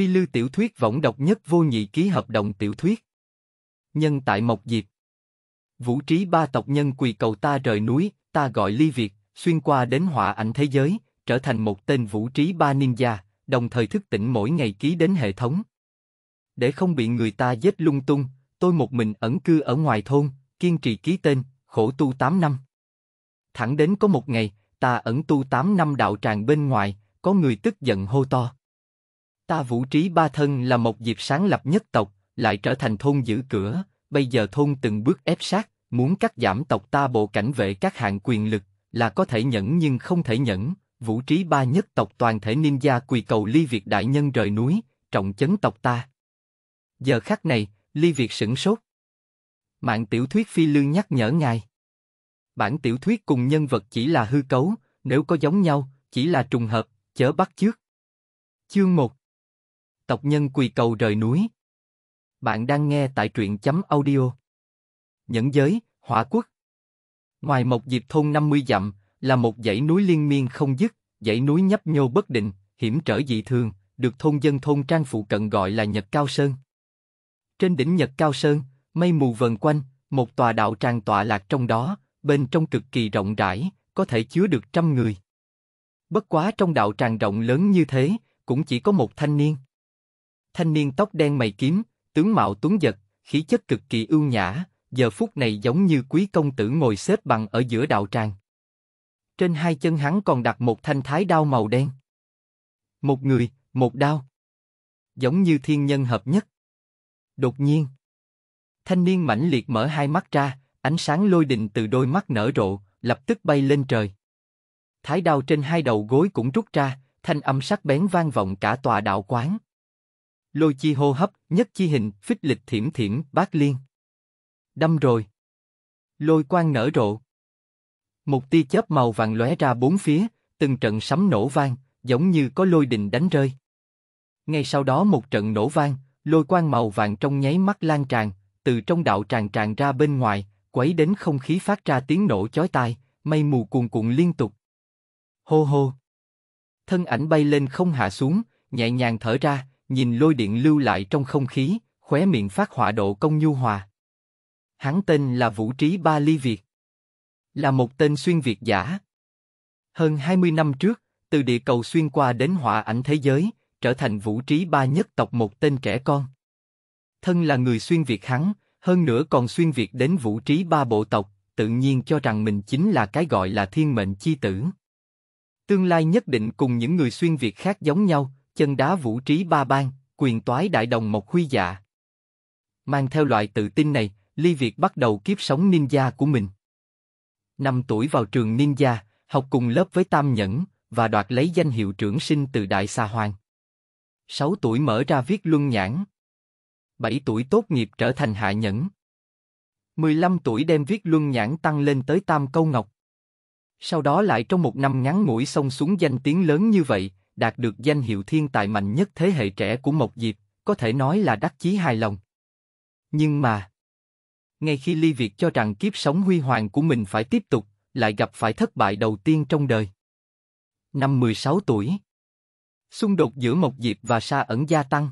Phi lưu tiểu thuyết võng độc nhất vô nhị ký hợp đồng tiểu thuyết. Nhân tại Mộc Diệp. Vũ trí ba tộc nhân quỳ cầu ta rời núi, ta gọi ly việt, xuyên qua đến họa ảnh thế giới, trở thành một tên vũ trí ba ninja, đồng thời thức tỉnh mỗi ngày ký đến hệ thống. Để không bị người ta giết lung tung, tôi một mình ẩn cư ở ngoài thôn, kiên trì ký tên, khổ tu 8 năm. Thẳng đến có một ngày, ta ẩn tu 8 năm đạo tràng bên ngoài, có người tức giận hô to. Ta vũ trí ba thân là một dịp sáng lập nhất tộc, lại trở thành thôn giữ cửa, bây giờ thôn từng bước ép sát, muốn cắt giảm tộc ta bộ cảnh vệ các hạng quyền lực, là có thể nhẫn nhưng không thể nhẫn, vũ trí ba nhất tộc toàn thể ninja quỳ cầu ly việt đại nhân rời núi, trọng chấn tộc ta. Giờ khắc này, ly việt sửng sốt. Mạng tiểu thuyết phi lương nhắc nhở ngài. Bản tiểu thuyết cùng nhân vật chỉ là hư cấu, nếu có giống nhau, chỉ là trùng hợp, chớ bắt trước Chương 1 Tộc nhân quỳ cầu rời núi. Bạn đang nghe tại truyện chấm audio. Nhẫn giới, hỏa quốc. Ngoài một diệp thôn 50 dặm, là một dãy núi liên miên không dứt, dãy núi nhấp nhô bất định, hiểm trở dị thường, được thôn dân thôn trang phụ cận gọi là Nhật Cao Sơn. Trên đỉnh Nhật Cao Sơn, mây mù vần quanh, một tòa đạo tràng tọa lạc trong đó, bên trong cực kỳ rộng rãi, có thể chứa được trăm người. Bất quá trong đạo tràng rộng lớn như thế, cũng chỉ có một thanh niên thanh niên tóc đen mày kiếm, tướng mạo tuấn giật, khí chất cực kỳ ưu nhã, giờ phút này giống như quý công tử ngồi xếp bằng ở giữa đạo tràng. Trên hai chân hắn còn đặt một thanh thái đao màu đen. Một người, một đao. Giống như thiên nhân hợp nhất. Đột nhiên, thanh niên mãnh liệt mở hai mắt ra, ánh sáng lôi đình từ đôi mắt nở rộ, lập tức bay lên trời. Thái đao trên hai đầu gối cũng rút ra, thanh âm sắc bén vang vọng cả tòa đạo quán lôi chi hô hấp, nhất chi hình, phích lịch thiểm thiểm, bát liên. Đâm rồi. Lôi quang nở rộ. Một tia chớp màu vàng lóe ra bốn phía, từng trận sấm nổ vang, giống như có lôi đình đánh rơi. Ngay sau đó một trận nổ vang, lôi quang màu vàng trong nháy mắt lan tràn, từ trong đạo tràn tràn ra bên ngoài, quấy đến không khí phát ra tiếng nổ chói tai, mây mù cuồn cuộn liên tục. Hô hô. Thân ảnh bay lên không hạ xuống, nhẹ nhàng thở ra, nhìn lôi điện lưu lại trong không khí, khóe miệng phát họa độ công nhu hòa. Hắn tên là Vũ Trí Ba Ly Việt. Là một tên xuyên Việt giả. Hơn 20 năm trước, từ địa cầu xuyên qua đến họa ảnh thế giới, trở thành Vũ Trí Ba nhất tộc một tên trẻ con. Thân là người xuyên Việt hắn, hơn nữa còn xuyên Việt đến Vũ Trí Ba bộ tộc, tự nhiên cho rằng mình chính là cái gọi là thiên mệnh chi tử. Tương lai nhất định cùng những người xuyên Việt khác giống nhau, chân đá vũ trí ba bang, quyền toái đại đồng một huy dạ. Mang theo loại tự tin này, Ly Việt bắt đầu kiếp sống ninja của mình. Năm tuổi vào trường ninja, học cùng lớp với Tam Nhẫn, và đoạt lấy danh hiệu trưởng sinh từ Đại Sa Hoàng. sáu tuổi mở ra viết luân nhãn. bảy tuổi tốt nghiệp trở thành hạ nhẫn. mười lăm tuổi đem viết luân nhãn tăng lên tới tam câu ngọc. Sau đó lại trong một năm ngắn ngủi xông xuống danh tiếng lớn như vậy, đạt được danh hiệu thiên tài mạnh nhất thế hệ trẻ của Mộc Diệp, có thể nói là đắc chí hài lòng. Nhưng mà, ngay khi Ly Việt cho rằng kiếp sống huy hoàng của mình phải tiếp tục, lại gặp phải thất bại đầu tiên trong đời. Năm 16 tuổi, xung đột giữa Mộc Diệp và Sa Ẩn gia tăng.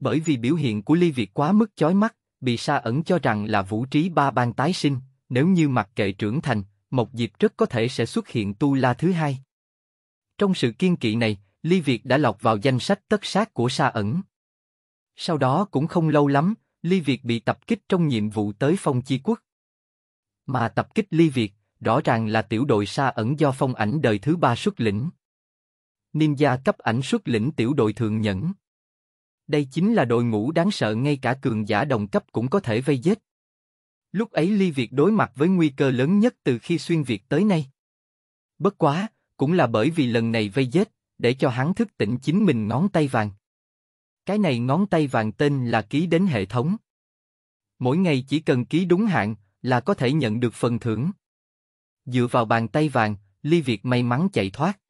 Bởi vì biểu hiện của Ly Việt quá mức chói mắt, bị Sa Ẩn cho rằng là vũ trí ba ban tái sinh, nếu như mặc kệ trưởng thành, Mộc Diệp rất có thể sẽ xuất hiện tu la thứ hai. Trong sự kiên kỵ này, Ly Việt đã lọt vào danh sách tất sát của Sa ẩn. Sau đó cũng không lâu lắm, Ly Việt bị tập kích trong nhiệm vụ tới phong chi quốc. Mà tập kích Ly Việt, rõ ràng là tiểu đội Sa ẩn do phong ảnh đời thứ ba xuất lĩnh. Ninja cấp ảnh xuất lĩnh tiểu đội thường nhẫn. Đây chính là đội ngũ đáng sợ ngay cả cường giả đồng cấp cũng có thể vây giết. Lúc ấy Ly Việt đối mặt với nguy cơ lớn nhất từ khi xuyên Việt tới nay. Bất quá, cũng là bởi vì lần này vây giết, để cho hắn thức tỉnh chính mình ngón tay vàng. Cái này ngón tay vàng tên là ký đến hệ thống. Mỗi ngày chỉ cần ký đúng hạn là có thể nhận được phần thưởng. Dựa vào bàn tay vàng, Ly Việt may mắn chạy thoát.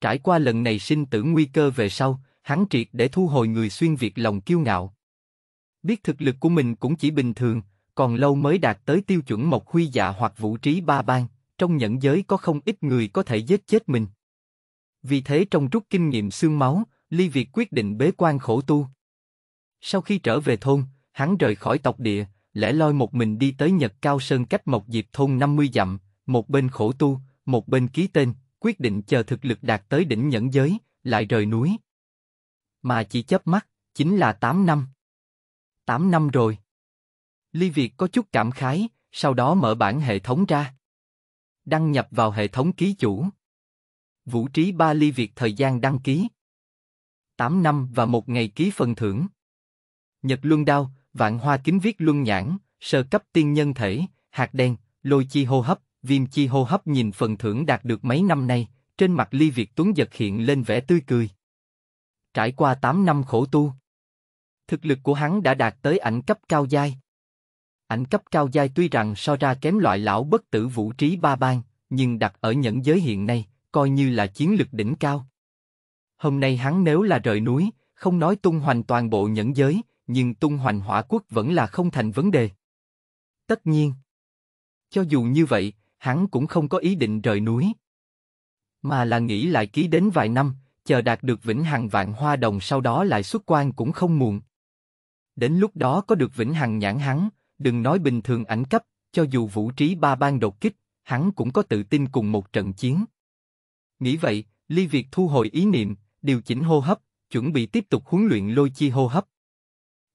Trải qua lần này sinh tử nguy cơ về sau, hắn triệt để thu hồi người xuyên Việt lòng kiêu ngạo. Biết thực lực của mình cũng chỉ bình thường, còn lâu mới đạt tới tiêu chuẩn Mộc Huy Dạ hoặc Vũ Trí Ba Bang trong nhẫn giới có không ít người có thể giết chết mình. Vì thế trong rút kinh nghiệm xương máu, Ly Việt quyết định bế quan khổ tu. Sau khi trở về thôn, hắn rời khỏi tộc địa, lẻ loi một mình đi tới Nhật Cao Sơn cách Mộc Diệp thôn 50 dặm, một bên khổ tu, một bên ký tên, quyết định chờ thực lực đạt tới đỉnh nhẫn giới, lại rời núi. Mà chỉ chớp mắt, chính là 8 năm. 8 năm rồi. Ly Việt có chút cảm khái, sau đó mở bản hệ thống ra đăng nhập vào hệ thống ký chủ. Vũ trí ba ly Việt thời gian đăng ký. 8 năm và một ngày ký phần thưởng. Nhật Luân Đao, Vạn Hoa Kính viết Luân Nhãn, sơ cấp tiên nhân thể, hạt đen, lôi chi hô hấp, viêm chi hô hấp nhìn phần thưởng đạt được mấy năm nay, trên mặt Ly Việt Tuấn giật hiện lên vẻ tươi cười. Trải qua 8 năm khổ tu, thực lực của hắn đã đạt tới ảnh cấp cao giai ảnh cấp cao giai tuy rằng so ra kém loại lão bất tử vũ trí ba bang, nhưng đặt ở những giới hiện nay, coi như là chiến lực đỉnh cao. Hôm nay hắn nếu là rời núi, không nói tung hoành toàn bộ nhẫn giới, nhưng tung hoành hỏa quốc vẫn là không thành vấn đề. Tất nhiên. Cho dù như vậy, hắn cũng không có ý định rời núi. Mà là nghĩ lại ký đến vài năm, chờ đạt được vĩnh hằng vạn hoa đồng sau đó lại xuất quan cũng không muộn. Đến lúc đó có được vĩnh hằng nhãn hắn, Đừng nói bình thường ảnh cấp, cho dù vũ trí ba ban đột kích, hắn cũng có tự tin cùng một trận chiến. Nghĩ vậy, Ly Việt thu hồi ý niệm, điều chỉnh hô hấp, chuẩn bị tiếp tục huấn luyện lôi chi hô hấp.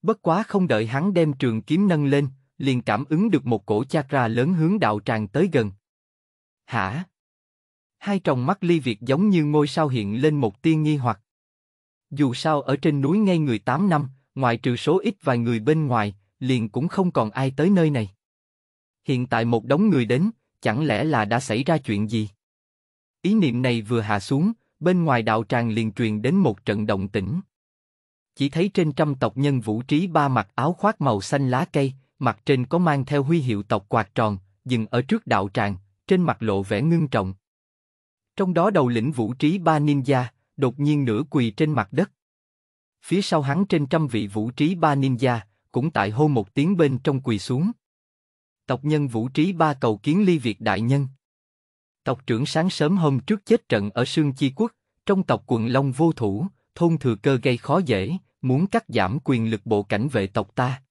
Bất quá không đợi hắn đem trường kiếm nâng lên, liền cảm ứng được một cổ chakra lớn hướng đạo tràng tới gần. Hả? Hai tròng mắt Ly Việt giống như ngôi sao hiện lên một tiên nghi hoặc. Dù sao ở trên núi ngay người 8 năm, ngoài trừ số ít vài người bên ngoài, liền cũng không còn ai tới nơi này. Hiện tại một đống người đến, chẳng lẽ là đã xảy ra chuyện gì? Ý niệm này vừa hạ xuống, bên ngoài đạo tràng liền truyền đến một trận động tĩnh. Chỉ thấy trên trăm tộc nhân vũ trí ba mặc áo khoác màu xanh lá cây, mặt trên có mang theo huy hiệu tộc quạt tròn, dừng ở trước đạo tràng, trên mặt lộ vẻ ngưng trọng. Trong đó đầu lĩnh vũ trí ba ninja, đột nhiên nửa quỳ trên mặt đất. Phía sau hắn trên trăm vị vũ trí ba ninja, cũng tại hô một tiếng bên trong quỳ xuống. Tộc nhân vũ trí ba cầu kiến ly việt đại nhân. Tộc trưởng sáng sớm hôm trước chết trận ở Sương Chi Quốc, trong tộc quận Long vô thủ, thôn thừa cơ gây khó dễ, muốn cắt giảm quyền lực bộ cảnh vệ tộc ta.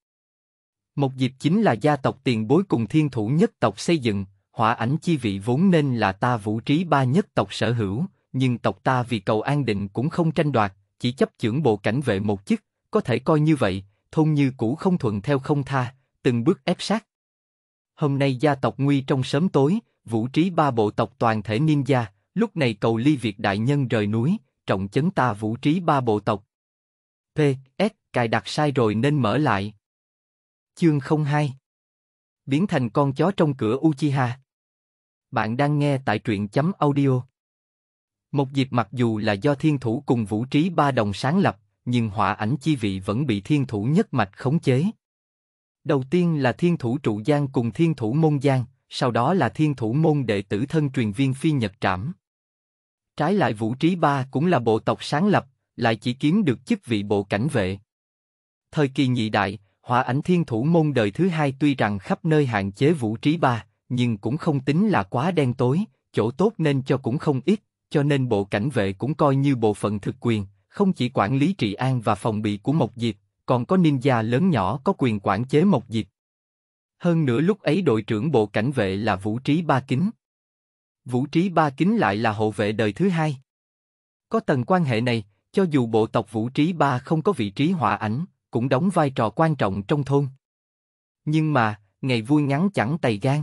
Một dịp chính là gia tộc tiền bối cùng thiên thủ nhất tộc xây dựng, hỏa ảnh chi vị vốn nên là ta vũ trí ba nhất tộc sở hữu, nhưng tộc ta vì cầu an định cũng không tranh đoạt, chỉ chấp trưởng bộ cảnh vệ một chức, có thể coi như vậy, thôn như cũ không thuận theo không tha, từng bước ép sát. Hôm nay gia tộc Nguy trong sớm tối, vũ trí ba bộ tộc toàn thể niên gia, lúc này cầu ly Việt đại nhân rời núi, trọng chấn ta vũ trí ba bộ tộc. P. S. Cài đặt sai rồi nên mở lại. Chương 02 Biến thành con chó trong cửa Uchiha Bạn đang nghe tại truyện chấm audio. Một dịp mặc dù là do thiên thủ cùng vũ trí ba đồng sáng lập, nhưng hỏa ảnh chi vị vẫn bị thiên thủ nhất mạch khống chế. Đầu tiên là thiên thủ trụ giang cùng thiên thủ môn giang, sau đó là thiên thủ môn đệ tử thân truyền viên phi nhật trảm. Trái lại Vũ Trí Ba cũng là bộ tộc sáng lập, lại chỉ kiếm được chức vị bộ cảnh vệ. Thời kỳ nhị đại, hỏa ảnh thiên thủ môn đời thứ hai tuy rằng khắp nơi hạn chế Vũ Trí Ba, nhưng cũng không tính là quá đen tối, chỗ tốt nên cho cũng không ít, cho nên bộ cảnh vệ cũng coi như bộ phận thực quyền, không chỉ quản lý trị an và phòng bị của Mộc Diệp, còn có ninja lớn nhỏ có quyền quản chế Mộc Diệp. Hơn nữa lúc ấy đội trưởng bộ cảnh vệ là Vũ Trí Ba Kính. Vũ Trí Ba Kính lại là hộ vệ đời thứ hai. Có tầng quan hệ này, cho dù bộ tộc Vũ Trí Ba không có vị trí hỏa ảnh, cũng đóng vai trò quan trọng trong thôn. Nhưng mà, ngày vui ngắn chẳng tày gan.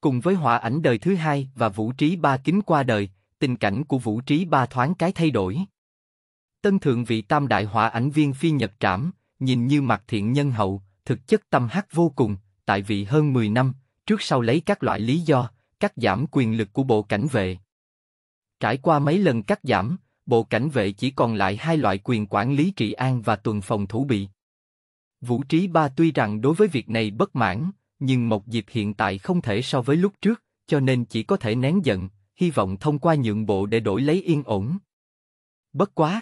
Cùng với hỏa ảnh đời thứ hai và Vũ Trí Ba Kính qua đời, tình cảnh của Vũ Trí Ba thoáng cái thay đổi. Tân thượng vị tam đại hỏa ảnh viên phi nhật trảm, nhìn như mặt thiện nhân hậu, thực chất tâm hắc vô cùng, tại vị hơn 10 năm, trước sau lấy các loại lý do, cắt giảm quyền lực của bộ cảnh vệ. Trải qua mấy lần cắt giảm, bộ cảnh vệ chỉ còn lại hai loại quyền quản lý trị an và tuần phòng thủ bị. Vũ Trí Ba tuy rằng đối với việc này bất mãn, nhưng một dịp hiện tại không thể so với lúc trước, cho nên chỉ có thể nén giận, hy vọng thông qua nhượng bộ để đổi lấy yên ổn. Bất quá,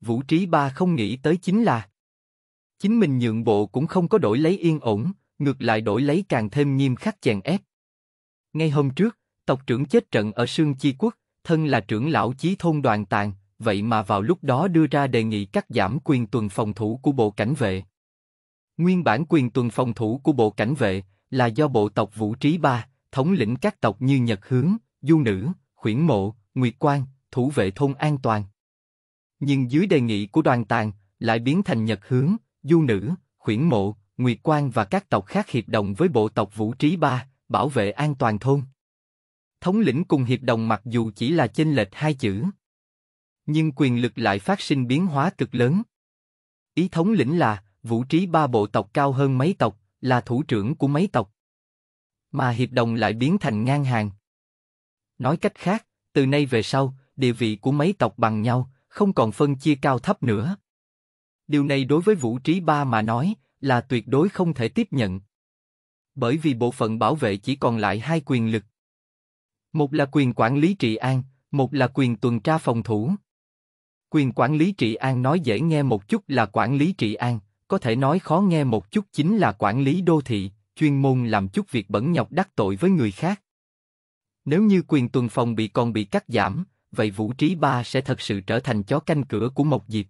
Vũ Trí Ba không nghĩ tới chính là chính mình nhượng bộ cũng không có đổi lấy yên ổn, ngược lại đổi lấy càng thêm nghiêm khắc chèn ép. Ngay hôm trước, tộc trưởng chết trận ở Sương Chi Quốc, thân là trưởng lão chí thôn đoàn tàng, vậy mà vào lúc đó đưa ra đề nghị cắt giảm quyền tuần phòng thủ của bộ cảnh vệ. Nguyên bản quyền tuần phòng thủ của bộ cảnh vệ là do bộ tộc Vũ Trí Ba, thống lĩnh các tộc như Nhật Hướng, Du Nữ, Khuyển Mộ, Nguyệt Quang, thủ vệ thôn an toàn nhưng dưới đề nghị của đoàn tàng lại biến thành Nhật Hướng, Du Nữ, Khuyển Mộ, Nguyệt Quan và các tộc khác hiệp đồng với bộ tộc Vũ Trí Ba, bảo vệ an toàn thôn. Thống lĩnh cùng hiệp đồng mặc dù chỉ là chênh lệch hai chữ, nhưng quyền lực lại phát sinh biến hóa cực lớn. Ý thống lĩnh là, Vũ Trí Ba bộ tộc cao hơn mấy tộc, là thủ trưởng của mấy tộc. Mà hiệp đồng lại biến thành ngang hàng. Nói cách khác, từ nay về sau, địa vị của mấy tộc bằng nhau, không còn phân chia cao thấp nữa. Điều này đối với Vũ Trí Ba mà nói là tuyệt đối không thể tiếp nhận. Bởi vì bộ phận bảo vệ chỉ còn lại hai quyền lực. Một là quyền quản lý trị an, một là quyền tuần tra phòng thủ. Quyền quản lý trị an nói dễ nghe một chút là quản lý trị an, có thể nói khó nghe một chút chính là quản lý đô thị, chuyên môn làm chút việc bẩn nhọc đắc tội với người khác. Nếu như quyền tuần phòng bị còn bị cắt giảm, vậy Vũ Trí Ba sẽ thật sự trở thành chó canh cửa của Mộc Diệp.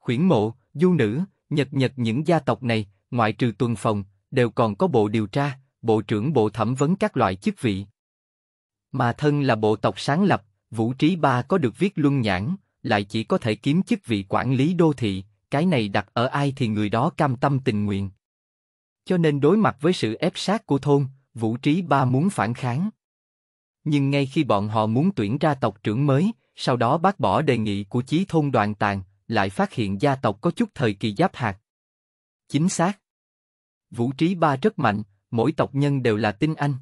Khuyển mộ, du nữ, nhật nhật những gia tộc này, ngoại trừ tuần phòng, đều còn có bộ điều tra, bộ trưởng bộ thẩm vấn các loại chức vị. Mà thân là bộ tộc sáng lập, Vũ Trí Ba có được viết luân nhãn, lại chỉ có thể kiếm chức vị quản lý đô thị, cái này đặt ở ai thì người đó cam tâm tình nguyện. Cho nên đối mặt với sự ép sát của thôn, Vũ Trí Ba muốn phản kháng nhưng ngay khi bọn họ muốn tuyển ra tộc trưởng mới, sau đó bác bỏ đề nghị của chí thôn đoàn tàn, lại phát hiện gia tộc có chút thời kỳ giáp hạt. Chính xác. Vũ trí ba rất mạnh, mỗi tộc nhân đều là tinh anh.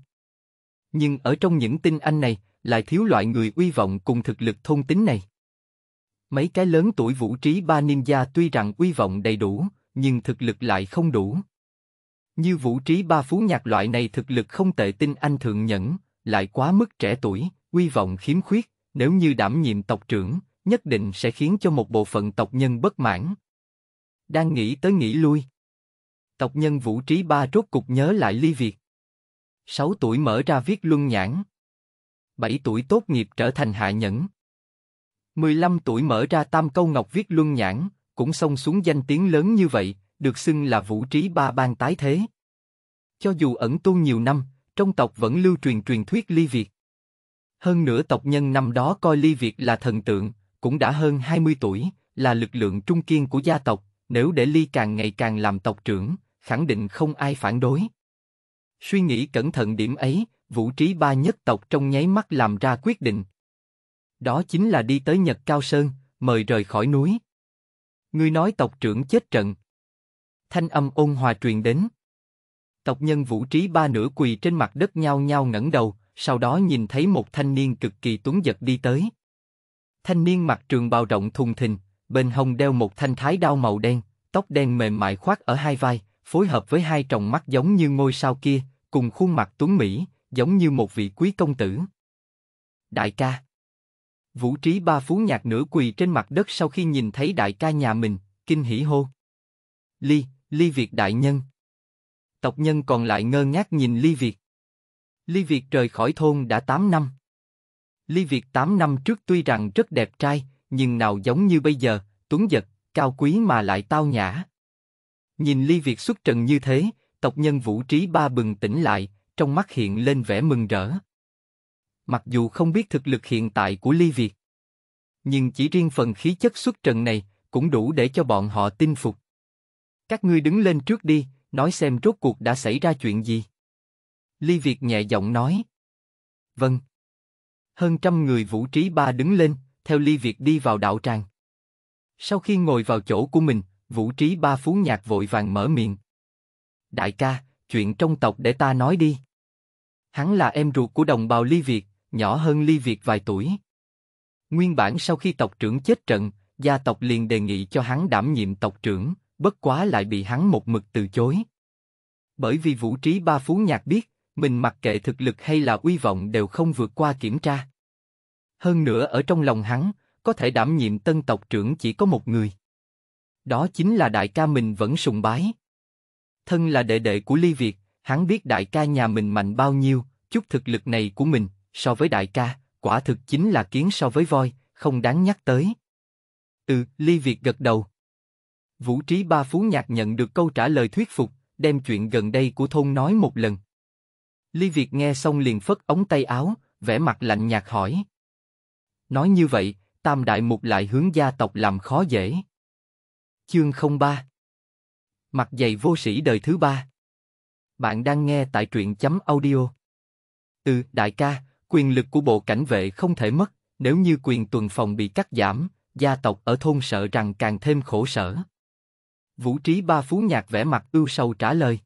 Nhưng ở trong những tinh anh này, lại thiếu loại người uy vọng cùng thực lực thôn tính này. Mấy cái lớn tuổi vũ trí ba ninja tuy rằng uy vọng đầy đủ, nhưng thực lực lại không đủ. Như vũ trí ba phú nhạc loại này thực lực không tệ tinh anh thượng nhẫn, lại quá mức trẻ tuổi, uy vọng khiếm khuyết, nếu như đảm nhiệm tộc trưởng, nhất định sẽ khiến cho một bộ phận tộc nhân bất mãn. Đang nghĩ tới nghĩ lui. Tộc nhân Vũ Trí Ba rốt cục nhớ lại ly việc. sáu tuổi mở ra viết luân nhãn. bảy tuổi tốt nghiệp trở thành hạ nhẫn. mười lăm tuổi mở ra tam câu ngọc viết luân nhãn, cũng xông xuống danh tiếng lớn như vậy, được xưng là Vũ Trí Ba ban tái thế. Cho dù ẩn tu nhiều năm, trong tộc vẫn lưu truyền truyền thuyết ly việt. Hơn nữa tộc nhân năm đó coi ly việt là thần tượng, cũng đã hơn 20 tuổi, là lực lượng trung kiên của gia tộc, nếu để ly càng ngày càng làm tộc trưởng, khẳng định không ai phản đối. Suy nghĩ cẩn thận điểm ấy, vũ trí ba nhất tộc trong nháy mắt làm ra quyết định. Đó chính là đi tới Nhật Cao Sơn, mời rời khỏi núi. Ngươi nói tộc trưởng chết trận. Thanh âm ôn hòa truyền đến. Tộc nhân Vũ Trí ba nửa quỳ trên mặt đất nhao nhao ngẩng đầu, sau đó nhìn thấy một thanh niên cực kỳ tuấn giật đi tới. Thanh niên mặc trường bào rộng thùng thình, bên hông đeo một thanh thái đao màu đen, tóc đen mềm mại khoác ở hai vai, phối hợp với hai tròng mắt giống như ngôi sao kia, cùng khuôn mặt tuấn mỹ, giống như một vị quý công tử. Đại ca Vũ trí ba phú nhạc nửa quỳ trên mặt đất sau khi nhìn thấy đại ca nhà mình, kinh hỉ hô. Ly, ly việt đại nhân tộc nhân còn lại ngơ ngác nhìn Ly Việt. Ly Việt rời khỏi thôn đã 8 năm. Ly Việt 8 năm trước tuy rằng rất đẹp trai, nhưng nào giống như bây giờ, tuấn giật, cao quý mà lại tao nhã. Nhìn Ly Việt xuất trận như thế, tộc nhân vũ trí ba bừng tỉnh lại, trong mắt hiện lên vẻ mừng rỡ. Mặc dù không biết thực lực hiện tại của Ly Việt, nhưng chỉ riêng phần khí chất xuất trận này cũng đủ để cho bọn họ tin phục. Các ngươi đứng lên trước đi, nói xem rốt cuộc đã xảy ra chuyện gì. Ly Việt nhẹ giọng nói. Vâng. Hơn trăm người vũ trí ba đứng lên, theo Ly Việt đi vào đạo tràng. Sau khi ngồi vào chỗ của mình, vũ trí ba phú nhạc vội vàng mở miệng. Đại ca, chuyện trong tộc để ta nói đi. Hắn là em ruột của đồng bào Ly Việt, nhỏ hơn Ly Việt vài tuổi. Nguyên bản sau khi tộc trưởng chết trận, gia tộc liền đề nghị cho hắn đảm nhiệm tộc trưởng, bất quá lại bị hắn một mực từ chối. Bởi vì vũ trí ba phú nhạc biết, mình mặc kệ thực lực hay là uy vọng đều không vượt qua kiểm tra. Hơn nữa ở trong lòng hắn, có thể đảm nhiệm tân tộc trưởng chỉ có một người. Đó chính là đại ca mình vẫn sùng bái. Thân là đệ đệ của Ly Việt, hắn biết đại ca nhà mình mạnh bao nhiêu, chút thực lực này của mình, so với đại ca, quả thực chính là kiến so với voi, không đáng nhắc tới. Ừ, Ly Việt gật đầu. Vũ Trí Ba Phú Nhạc nhận được câu trả lời thuyết phục, đem chuyện gần đây của thôn nói một lần. Ly Việt nghe xong liền phất ống tay áo, vẻ mặt lạnh nhạt hỏi. Nói như vậy, Tam Đại Mục lại hướng gia tộc làm khó dễ. Chương 03 Mặt dày vô sĩ đời thứ ba Bạn đang nghe tại truyện chấm audio. Ừ, đại ca, quyền lực của bộ cảnh vệ không thể mất, nếu như quyền tuần phòng bị cắt giảm, gia tộc ở thôn sợ rằng càng thêm khổ sở. Vũ Trí Ba Phú Nhạc vẻ mặt ưu sầu trả lời.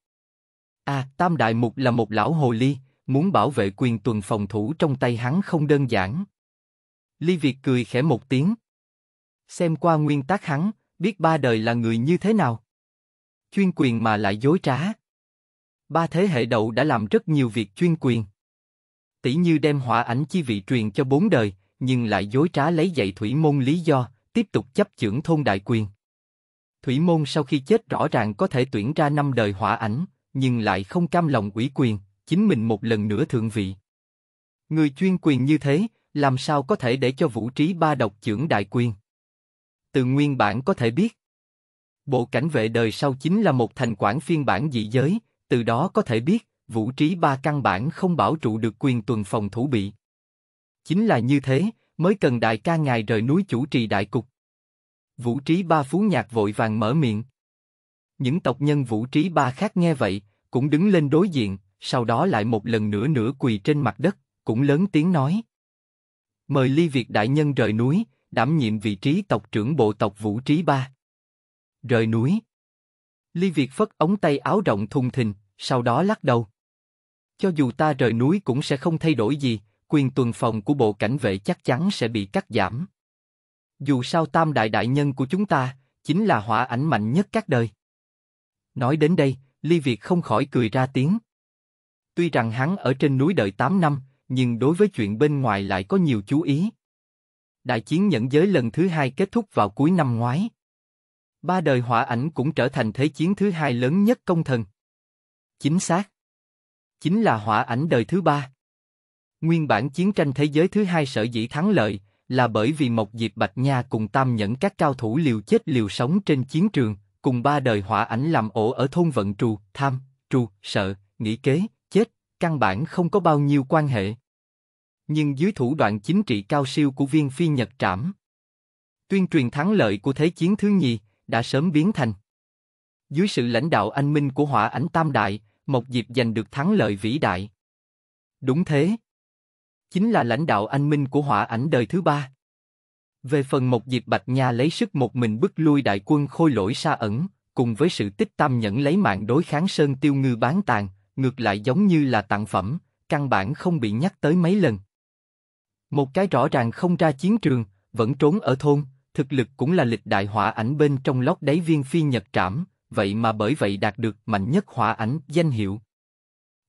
À, Tam Đại Mục là một lão hồ ly, muốn bảo vệ quyền tuần phòng thủ trong tay hắn không đơn giản. Ly Việt cười khẽ một tiếng. Xem qua nguyên tác hắn, biết ba đời là người như thế nào. Chuyên quyền mà lại dối trá. Ba thế hệ đầu đã làm rất nhiều việc chuyên quyền. Tỷ như đem hỏa ảnh chi vị truyền cho bốn đời, nhưng lại dối trá lấy dạy thủy môn lý do, tiếp tục chấp chưởng thôn đại quyền. Thủy Môn sau khi chết rõ ràng có thể tuyển ra năm đời hỏa ảnh, nhưng lại không cam lòng ủy quyền, chính mình một lần nữa thượng vị. Người chuyên quyền như thế, làm sao có thể để cho vũ trí ba độc trưởng đại quyền? Từ nguyên bản có thể biết, bộ cảnh vệ đời sau chính là một thành quản phiên bản dị giới, từ đó có thể biết, vũ trí ba căn bản không bảo trụ được quyền tuần phòng thủ bị. Chính là như thế, mới cần đại ca ngài rời núi chủ trì đại cục. Vũ Trí Ba Phú Nhạc vội vàng mở miệng. Những tộc nhân Vũ Trí Ba khác nghe vậy, cũng đứng lên đối diện, sau đó lại một lần nữa nửa quỳ trên mặt đất, cũng lớn tiếng nói. Mời Ly Việt Đại Nhân rời núi, đảm nhiệm vị trí tộc trưởng bộ tộc Vũ Trí Ba. Rời núi. Ly Việt phất ống tay áo rộng thùng thình, sau đó lắc đầu. Cho dù ta rời núi cũng sẽ không thay đổi gì, quyền tuần phòng của bộ cảnh vệ chắc chắn sẽ bị cắt giảm. Dù sao tam đại đại nhân của chúng ta, chính là hỏa ảnh mạnh nhất các đời. Nói đến đây, Ly Việt không khỏi cười ra tiếng. Tuy rằng hắn ở trên núi đợi 8 năm, nhưng đối với chuyện bên ngoài lại có nhiều chú ý. Đại chiến nhẫn giới lần thứ hai kết thúc vào cuối năm ngoái. Ba đời hỏa ảnh cũng trở thành thế chiến thứ hai lớn nhất công thần. Chính xác. Chính là hỏa ảnh đời thứ ba. Nguyên bản chiến tranh thế giới thứ hai sở dĩ thắng lợi, là bởi vì Mộc Diệp Bạch Nha cùng tam nhẫn các cao thủ liều chết liều sống trên chiến trường, cùng ba đời hỏa ảnh làm ổ ở thôn vận trù, tham, trù, sợ, nghĩ kế, chết, căn bản không có bao nhiêu quan hệ. Nhưng dưới thủ đoạn chính trị cao siêu của viên phi Nhật Trảm, tuyên truyền thắng lợi của Thế chiến thứ nhì đã sớm biến thành. Dưới sự lãnh đạo anh minh của hỏa ảnh tam đại, Mộc Diệp giành được thắng lợi vĩ đại. Đúng thế chính là lãnh đạo anh minh của hỏa ảnh đời thứ ba. Về phần một dịp Bạch Nha lấy sức một mình bức lui đại quân khôi lỗi xa ẩn, cùng với sự tích tâm nhẫn lấy mạng đối kháng Sơn Tiêu Ngư bán tàn, ngược lại giống như là tặng phẩm, căn bản không bị nhắc tới mấy lần. Một cái rõ ràng không ra chiến trường, vẫn trốn ở thôn, thực lực cũng là lịch đại hỏa ảnh bên trong lót đáy viên phi nhật trảm, vậy mà bởi vậy đạt được mạnh nhất hỏa ảnh danh hiệu.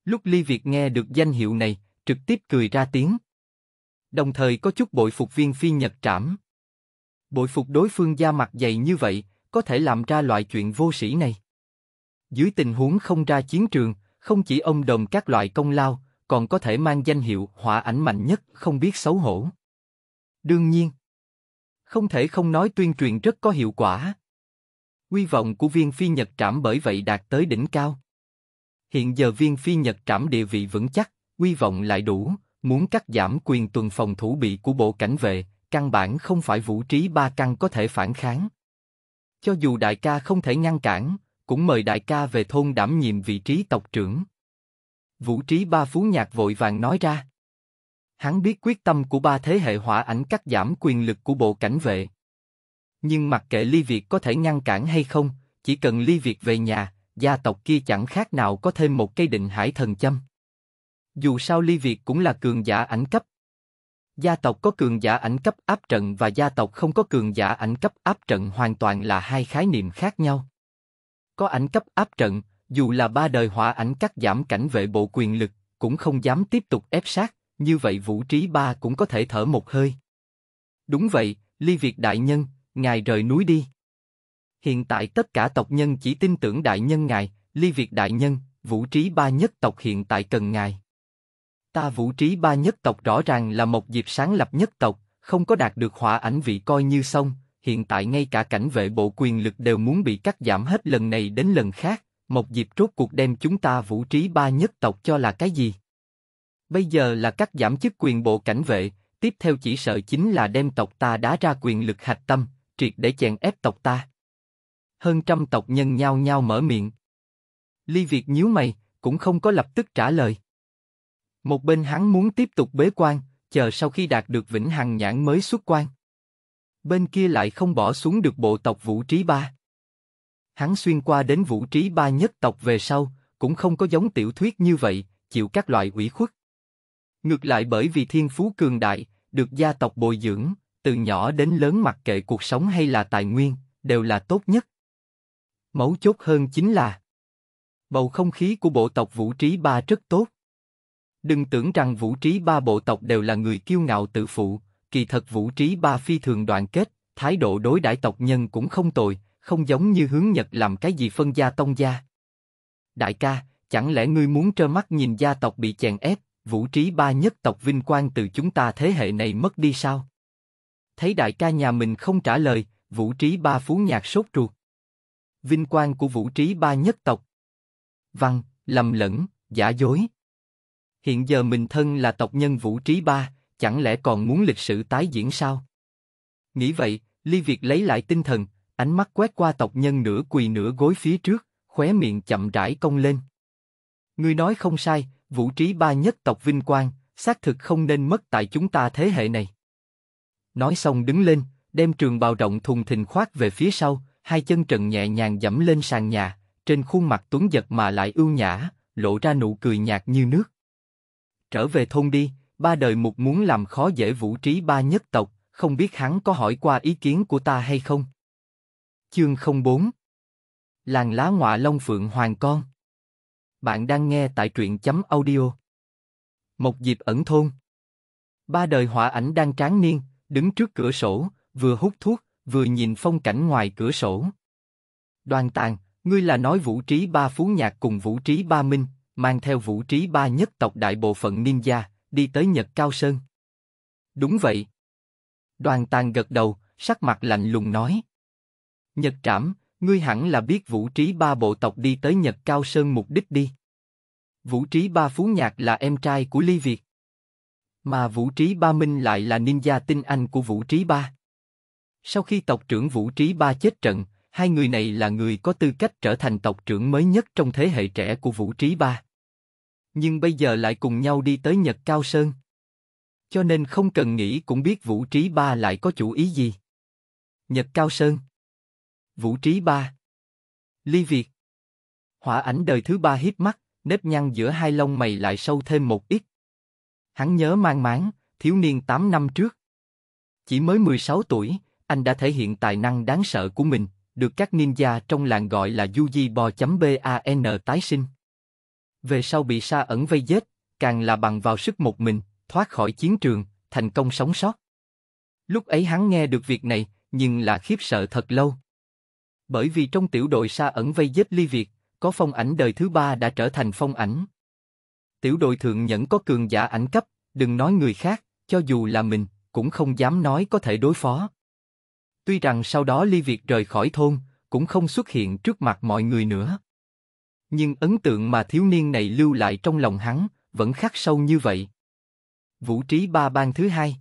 Lúc Ly Việt nghe được danh hiệu này, trực tiếp cười ra tiếng. Đồng thời có chút bội phục viên phi nhật trảm. Bội phục đối phương da mặt dày như vậy, có thể làm ra loại chuyện vô sĩ này. Dưới tình huống không ra chiến trường, không chỉ ông đồng các loại công lao, còn có thể mang danh hiệu hỏa ảnh mạnh nhất, không biết xấu hổ. Đương nhiên, không thể không nói tuyên truyền rất có hiệu quả. Quy vọng của viên phi nhật trảm bởi vậy đạt tới đỉnh cao. Hiện giờ viên phi nhật trảm địa vị vững chắc, uy vọng lại đủ, muốn cắt giảm quyền tuần phòng thủ bị của bộ cảnh vệ, căn bản không phải vũ trí ba căn có thể phản kháng. Cho dù đại ca không thể ngăn cản, cũng mời đại ca về thôn đảm nhiệm vị trí tộc trưởng. Vũ trí ba phú nhạc vội vàng nói ra. Hắn biết quyết tâm của ba thế hệ hỏa ảnh cắt giảm quyền lực của bộ cảnh vệ. Nhưng mặc kệ ly việt có thể ngăn cản hay không, chỉ cần ly việt về nhà, gia tộc kia chẳng khác nào có thêm một cây định hải thần châm. Dù sao Ly Việt cũng là cường giả ảnh cấp. Gia tộc có cường giả ảnh cấp áp trận và gia tộc không có cường giả ảnh cấp áp trận hoàn toàn là hai khái niệm khác nhau. Có ảnh cấp áp trận, dù là ba đời hỏa ảnh cắt giảm cảnh vệ bộ quyền lực, cũng không dám tiếp tục ép sát, như vậy Vũ Trí Ba cũng có thể thở một hơi. Đúng vậy, Ly Việt Đại Nhân, ngài rời núi đi. Hiện tại tất cả tộc nhân chỉ tin tưởng Đại Nhân ngài, Ly Việt Đại Nhân, Vũ Trí Ba nhất tộc hiện tại cần ngài. Ta vũ trí ba nhất tộc rõ ràng là một dịp sáng lập nhất tộc, không có đạt được hỏa ảnh vị coi như xong, hiện tại ngay cả cảnh vệ bộ quyền lực đều muốn bị cắt giảm hết lần này đến lần khác, một dịp rốt cuộc đem chúng ta vũ trí ba nhất tộc cho là cái gì? Bây giờ là cắt giảm chức quyền bộ cảnh vệ, tiếp theo chỉ sợ chính là đem tộc ta đá ra quyền lực hạch tâm, triệt để chèn ép tộc ta. Hơn trăm tộc nhân nhao nhao mở miệng. Ly Việt nhíu mày, cũng không có lập tức trả lời. Một bên hắn muốn tiếp tục bế quan, chờ sau khi đạt được vĩnh hằng nhãn mới xuất quan. Bên kia lại không bỏ xuống được bộ tộc Vũ Trí Ba. Hắn xuyên qua đến Vũ Trí Ba nhất tộc về sau, cũng không có giống tiểu thuyết như vậy, chịu các loại ủy khuất. Ngược lại bởi vì thiên phú cường đại, được gia tộc bồi dưỡng, từ nhỏ đến lớn mặc kệ cuộc sống hay là tài nguyên, đều là tốt nhất. Mấu chốt hơn chính là bầu không khí của bộ tộc Vũ Trí Ba rất tốt. Đừng tưởng rằng vũ trí ba bộ tộc đều là người kiêu ngạo tự phụ, kỳ thật vũ trí ba phi thường đoàn kết, thái độ đối đãi tộc nhân cũng không tồi, không giống như hướng Nhật làm cái gì phân gia tông gia. Đại ca, chẳng lẽ ngươi muốn trơ mắt nhìn gia tộc bị chèn ép, vũ trí ba nhất tộc vinh quang từ chúng ta thế hệ này mất đi sao? Thấy đại ca nhà mình không trả lời, vũ trí ba phú nhạc sốt ruột. Vinh quang của vũ trí ba nhất tộc. Văn, lầm lẫn, giả dối, hiện giờ mình thân là tộc nhân Vũ Trí Ba, chẳng lẽ còn muốn lịch sử tái diễn sao? Nghĩ vậy, Ly Việt lấy lại tinh thần, ánh mắt quét qua tộc nhân nửa quỳ nửa gối phía trước, khóe miệng chậm rãi cong lên. Ngươi nói không sai, Vũ Trí Ba nhất tộc vinh quang, xác thực không nên mất tại chúng ta thế hệ này. Nói xong đứng lên, đem trường bào rộng thùng thình khoát về phía sau, hai chân trần nhẹ nhàng dẫm lên sàn nhà, trên khuôn mặt tuấn giật mà lại ưu nhã, lộ ra nụ cười nhạt như nước trở về thôn đi, ba đời mục muốn làm khó dễ vũ trí ba nhất tộc, không biết hắn có hỏi qua ý kiến của ta hay không. Chương 04 Làng lá ngọa long phượng hoàng con Bạn đang nghe tại truyện chấm audio Một dịp ẩn thôn Ba đời họa ảnh đang tráng niên, đứng trước cửa sổ, vừa hút thuốc, vừa nhìn phong cảnh ngoài cửa sổ. Đoàn tàng, ngươi là nói vũ trí ba phú nhạc cùng vũ trí ba minh, mang theo vũ trí ba nhất tộc đại bộ phận niên gia, đi tới Nhật Cao Sơn. Đúng vậy. Đoàn tàng gật đầu, sắc mặt lạnh lùng nói. Nhật trảm, ngươi hẳn là biết vũ trí ba bộ tộc đi tới Nhật Cao Sơn mục đích đi. Vũ trí ba phú nhạc là em trai của Ly Việt. Mà vũ trí ba minh lại là niên gia tinh anh của vũ trí ba. Sau khi tộc trưởng vũ trí ba chết trận, hai người này là người có tư cách trở thành tộc trưởng mới nhất trong thế hệ trẻ của vũ trí ba nhưng bây giờ lại cùng nhau đi tới Nhật Cao Sơn. Cho nên không cần nghĩ cũng biết Vũ Trí Ba lại có chủ ý gì. Nhật Cao Sơn Vũ Trí Ba Ly Việt Hỏa ảnh đời thứ ba hít mắt, nếp nhăn giữa hai lông mày lại sâu thêm một ít. Hắn nhớ mang máng, thiếu niên 8 năm trước. Chỉ mới 16 tuổi, anh đã thể hiện tài năng đáng sợ của mình, được các ninja trong làng gọi là Yuji Bo.ban tái sinh về sau bị Sa ẩn vây giết, càng là bằng vào sức một mình, thoát khỏi chiến trường, thành công sống sót. Lúc ấy hắn nghe được việc này, nhưng là khiếp sợ thật lâu. Bởi vì trong tiểu đội Sa ẩn vây giết ly Việt, có phong ảnh đời thứ ba đã trở thành phong ảnh. Tiểu đội thượng nhẫn có cường giả ảnh cấp, đừng nói người khác, cho dù là mình, cũng không dám nói có thể đối phó. Tuy rằng sau đó Ly Việt rời khỏi thôn, cũng không xuất hiện trước mặt mọi người nữa nhưng ấn tượng mà thiếu niên này lưu lại trong lòng hắn vẫn khắc sâu như vậy. Vũ trí ba bang thứ hai.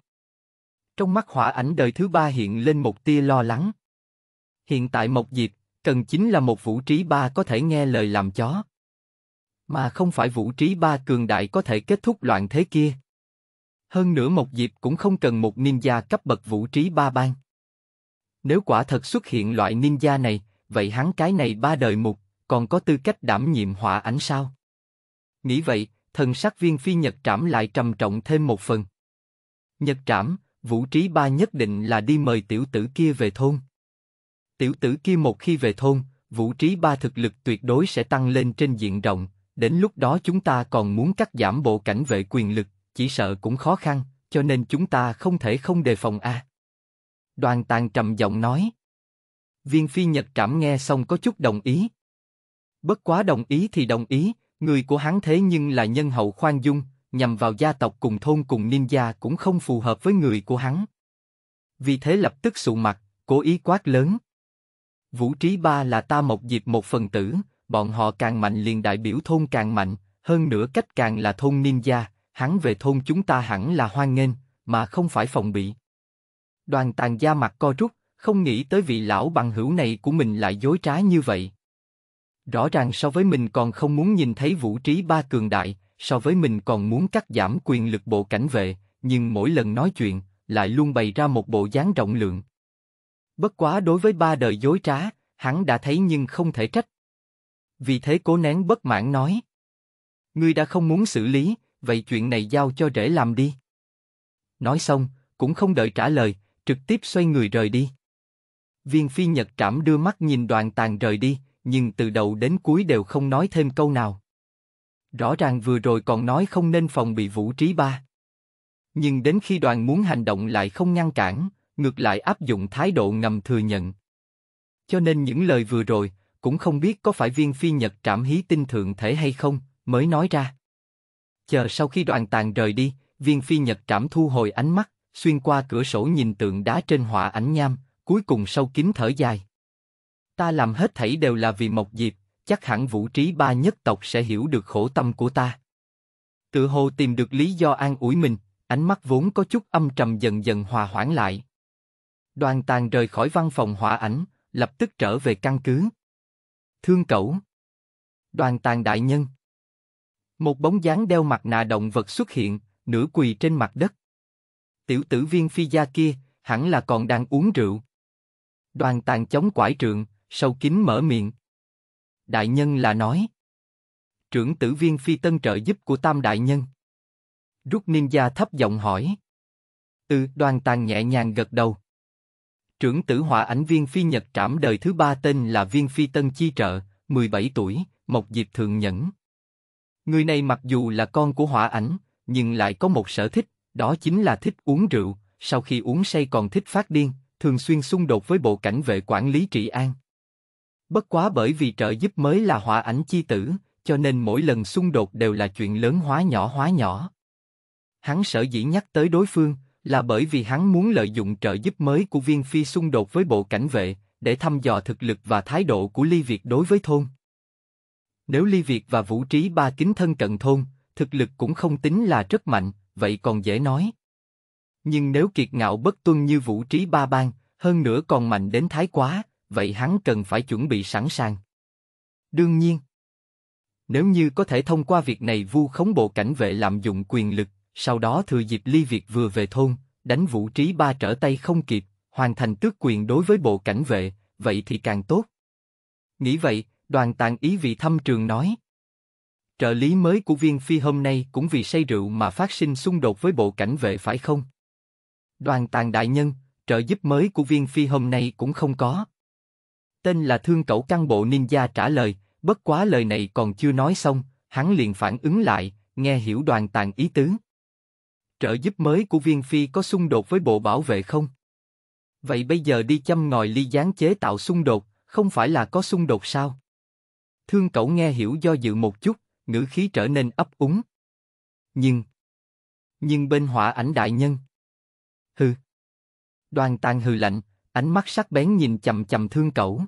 Trong mắt hỏa ảnh đời thứ ba hiện lên một tia lo lắng. Hiện tại Mộc Diệp, cần chính là một vũ trí ba có thể nghe lời làm chó. Mà không phải vũ trí ba cường đại có thể kết thúc loạn thế kia. Hơn nữa Mộc Diệp cũng không cần một ninja cấp bậc vũ trí ba bang. Nếu quả thật xuất hiện loại ninja này, vậy hắn cái này ba đời mục, còn có tư cách đảm nhiệm hỏa ảnh sao? Nghĩ vậy, thần sắc viên phi nhật trảm lại trầm trọng thêm một phần. Nhật trảm, vũ trí ba nhất định là đi mời tiểu tử kia về thôn. Tiểu tử kia một khi về thôn, vũ trí ba thực lực tuyệt đối sẽ tăng lên trên diện rộng, đến lúc đó chúng ta còn muốn cắt giảm bộ cảnh vệ quyền lực, chỉ sợ cũng khó khăn, cho nên chúng ta không thể không đề phòng a. Đoàn tàng trầm giọng nói. Viên phi nhật trảm nghe xong có chút đồng ý. Bất quá đồng ý thì đồng ý, người của hắn thế nhưng là nhân hậu khoan dung, nhằm vào gia tộc cùng thôn cùng gia cũng không phù hợp với người của hắn. Vì thế lập tức sụ mặt, cố ý quát lớn. Vũ Trí Ba là ta mộc dịp một phần tử, bọn họ càng mạnh liền đại biểu thôn càng mạnh, hơn nữa cách càng là thôn gia hắn về thôn chúng ta hẳn là hoan nghênh, mà không phải phòng bị. Đoàn tàn gia mặt co rút, không nghĩ tới vị lão bằng hữu này của mình lại dối trá như vậy. Rõ ràng so với mình còn không muốn nhìn thấy vũ trí ba cường đại, so với mình còn muốn cắt giảm quyền lực bộ cảnh vệ, nhưng mỗi lần nói chuyện, lại luôn bày ra một bộ dáng rộng lượng. Bất quá đối với ba đời dối trá, hắn đã thấy nhưng không thể trách. Vì thế cố nén bất mãn nói. Ngươi đã không muốn xử lý, vậy chuyện này giao cho rể làm đi. Nói xong, cũng không đợi trả lời, trực tiếp xoay người rời đi. Viên phi nhật trảm đưa mắt nhìn đoàn tàn rời đi, nhưng từ đầu đến cuối đều không nói thêm câu nào. Rõ ràng vừa rồi còn nói không nên phòng bị vũ trí ba. Nhưng đến khi đoàn muốn hành động lại không ngăn cản, ngược lại áp dụng thái độ ngầm thừa nhận. Cho nên những lời vừa rồi, cũng không biết có phải viên phi nhật trảm hí tinh thượng thể hay không, mới nói ra. Chờ sau khi đoàn tàn rời đi, viên phi nhật trảm thu hồi ánh mắt, xuyên qua cửa sổ nhìn tượng đá trên họa ảnh nham, cuối cùng sâu kín thở dài. Ta làm hết thảy đều là vì Mộc Diệp, chắc hẳn vũ trí ba nhất tộc sẽ hiểu được khổ tâm của ta. Tự hồ tìm được lý do an ủi mình, ánh mắt vốn có chút âm trầm dần dần hòa hoãn lại. Đoàn tàn rời khỏi văn phòng hỏa ảnh, lập tức trở về căn cứ. Thương cẩu. Đoàn tàn đại nhân. Một bóng dáng đeo mặt nạ động vật xuất hiện, nửa quỳ trên mặt đất. Tiểu tử viên phi gia kia, hẳn là còn đang uống rượu. Đoàn tàn chống quải trượng, sâu kín mở miệng. Đại nhân là nói. Trưởng tử viên phi tân trợ giúp của tam đại nhân. Rút ninja thấp giọng hỏi. Ừ, đoàn tàng nhẹ nhàng gật đầu. Trưởng tử hỏa ảnh viên phi nhật trảm đời thứ ba tên là viên phi tân chi trợ, 17 tuổi, Mộc Diệp thường Nhẫn. Người này mặc dù là con của hỏa ảnh, nhưng lại có một sở thích, đó chính là thích uống rượu, sau khi uống say còn thích phát điên, thường xuyên xung đột với bộ cảnh vệ quản lý trị an. Bất quá bởi vì trợ giúp mới là hỏa ảnh chi tử, cho nên mỗi lần xung đột đều là chuyện lớn hóa nhỏ hóa nhỏ. Hắn sở dĩ nhắc tới đối phương là bởi vì hắn muốn lợi dụng trợ giúp mới của viên phi xung đột với bộ cảnh vệ để thăm dò thực lực và thái độ của Ly Việt đối với thôn. Nếu Ly Việt và Vũ Trí ba kính thân cận thôn, thực lực cũng không tính là rất mạnh, vậy còn dễ nói. Nhưng nếu kiệt ngạo bất tuân như Vũ Trí ba bang hơn nữa còn mạnh đến thái quá, vậy hắn cần phải chuẩn bị sẵn sàng. Đương nhiên, nếu như có thể thông qua việc này vu khống bộ cảnh vệ lạm dụng quyền lực, sau đó thừa dịp ly việt vừa về thôn, đánh vũ trí ba trở tay không kịp, hoàn thành tước quyền đối với bộ cảnh vệ, vậy thì càng tốt. Nghĩ vậy, đoàn tàng ý vị thăm trường nói. Trợ lý mới của viên phi hôm nay cũng vì say rượu mà phát sinh xung đột với bộ cảnh vệ phải không? Đoàn tàng đại nhân, trợ giúp mới của viên phi hôm nay cũng không có tên là Thương Cẩu Căn Bộ Ninja trả lời, bất quá lời này còn chưa nói xong, hắn liền phản ứng lại, nghe hiểu đoàn tàng ý tứ. Trợ giúp mới của viên phi có xung đột với bộ bảo vệ không? Vậy bây giờ đi chăm ngòi ly gián chế tạo xung đột, không phải là có xung đột sao? Thương cậu nghe hiểu do dự một chút, ngữ khí trở nên ấp úng. Nhưng... Nhưng bên họa ảnh đại nhân... Hừ. Đoàn tàng hừ lạnh, ánh mắt sắc bén nhìn chầm chầm thương cậu.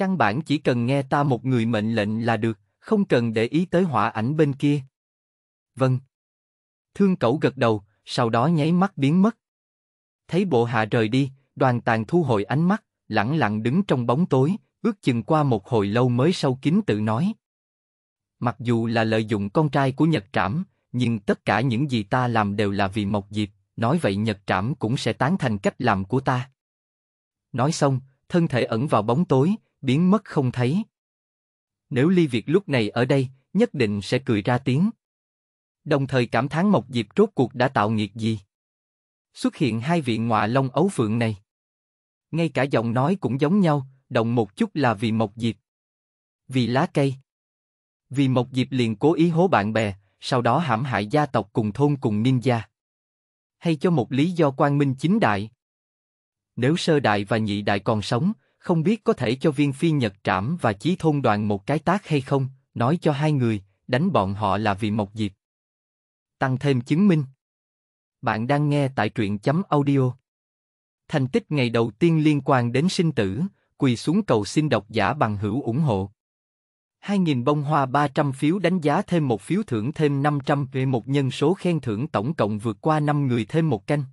Căn bản chỉ cần nghe ta một người mệnh lệnh là được, không cần để ý tới hỏa ảnh bên kia. Vâng. Thương cẩu gật đầu, sau đó nháy mắt biến mất. Thấy bộ hạ rời đi, đoàn tàn thu hồi ánh mắt, lặng lặng đứng trong bóng tối, ước chừng qua một hồi lâu mới sâu kín tự nói. Mặc dù là lợi dụng con trai của Nhật Trảm, nhưng tất cả những gì ta làm đều là vì Mộc Diệp, nói vậy Nhật Trảm cũng sẽ tán thành cách làm của ta. Nói xong, thân thể ẩn vào bóng tối, biến mất không thấy. Nếu Ly Việt lúc này ở đây, nhất định sẽ cười ra tiếng. Đồng thời cảm thán Mộc Diệp rốt cuộc đã tạo nghiệt gì. Xuất hiện hai vị ngọa long ấu phượng này. Ngay cả giọng nói cũng giống nhau, động một chút là vì Mộc Diệp. Vì lá cây. Vì Mộc Diệp liền cố ý hố bạn bè, sau đó hãm hại gia tộc cùng thôn cùng niên gia. Hay cho một lý do quan minh chính đại. Nếu sơ đại và nhị đại còn sống, không biết có thể cho viên phi nhật trảm và chí thôn đoàn một cái tác hay không, nói cho hai người, đánh bọn họ là vì một dịp. Tăng thêm chứng minh. Bạn đang nghe tại truyện chấm audio. Thành tích ngày đầu tiên liên quan đến sinh tử, quỳ xuống cầu xin độc giả bằng hữu ủng hộ. 2.000 bông hoa 300 phiếu đánh giá thêm một phiếu thưởng thêm 500 về một nhân số khen thưởng tổng cộng vượt qua 5 người thêm một canh.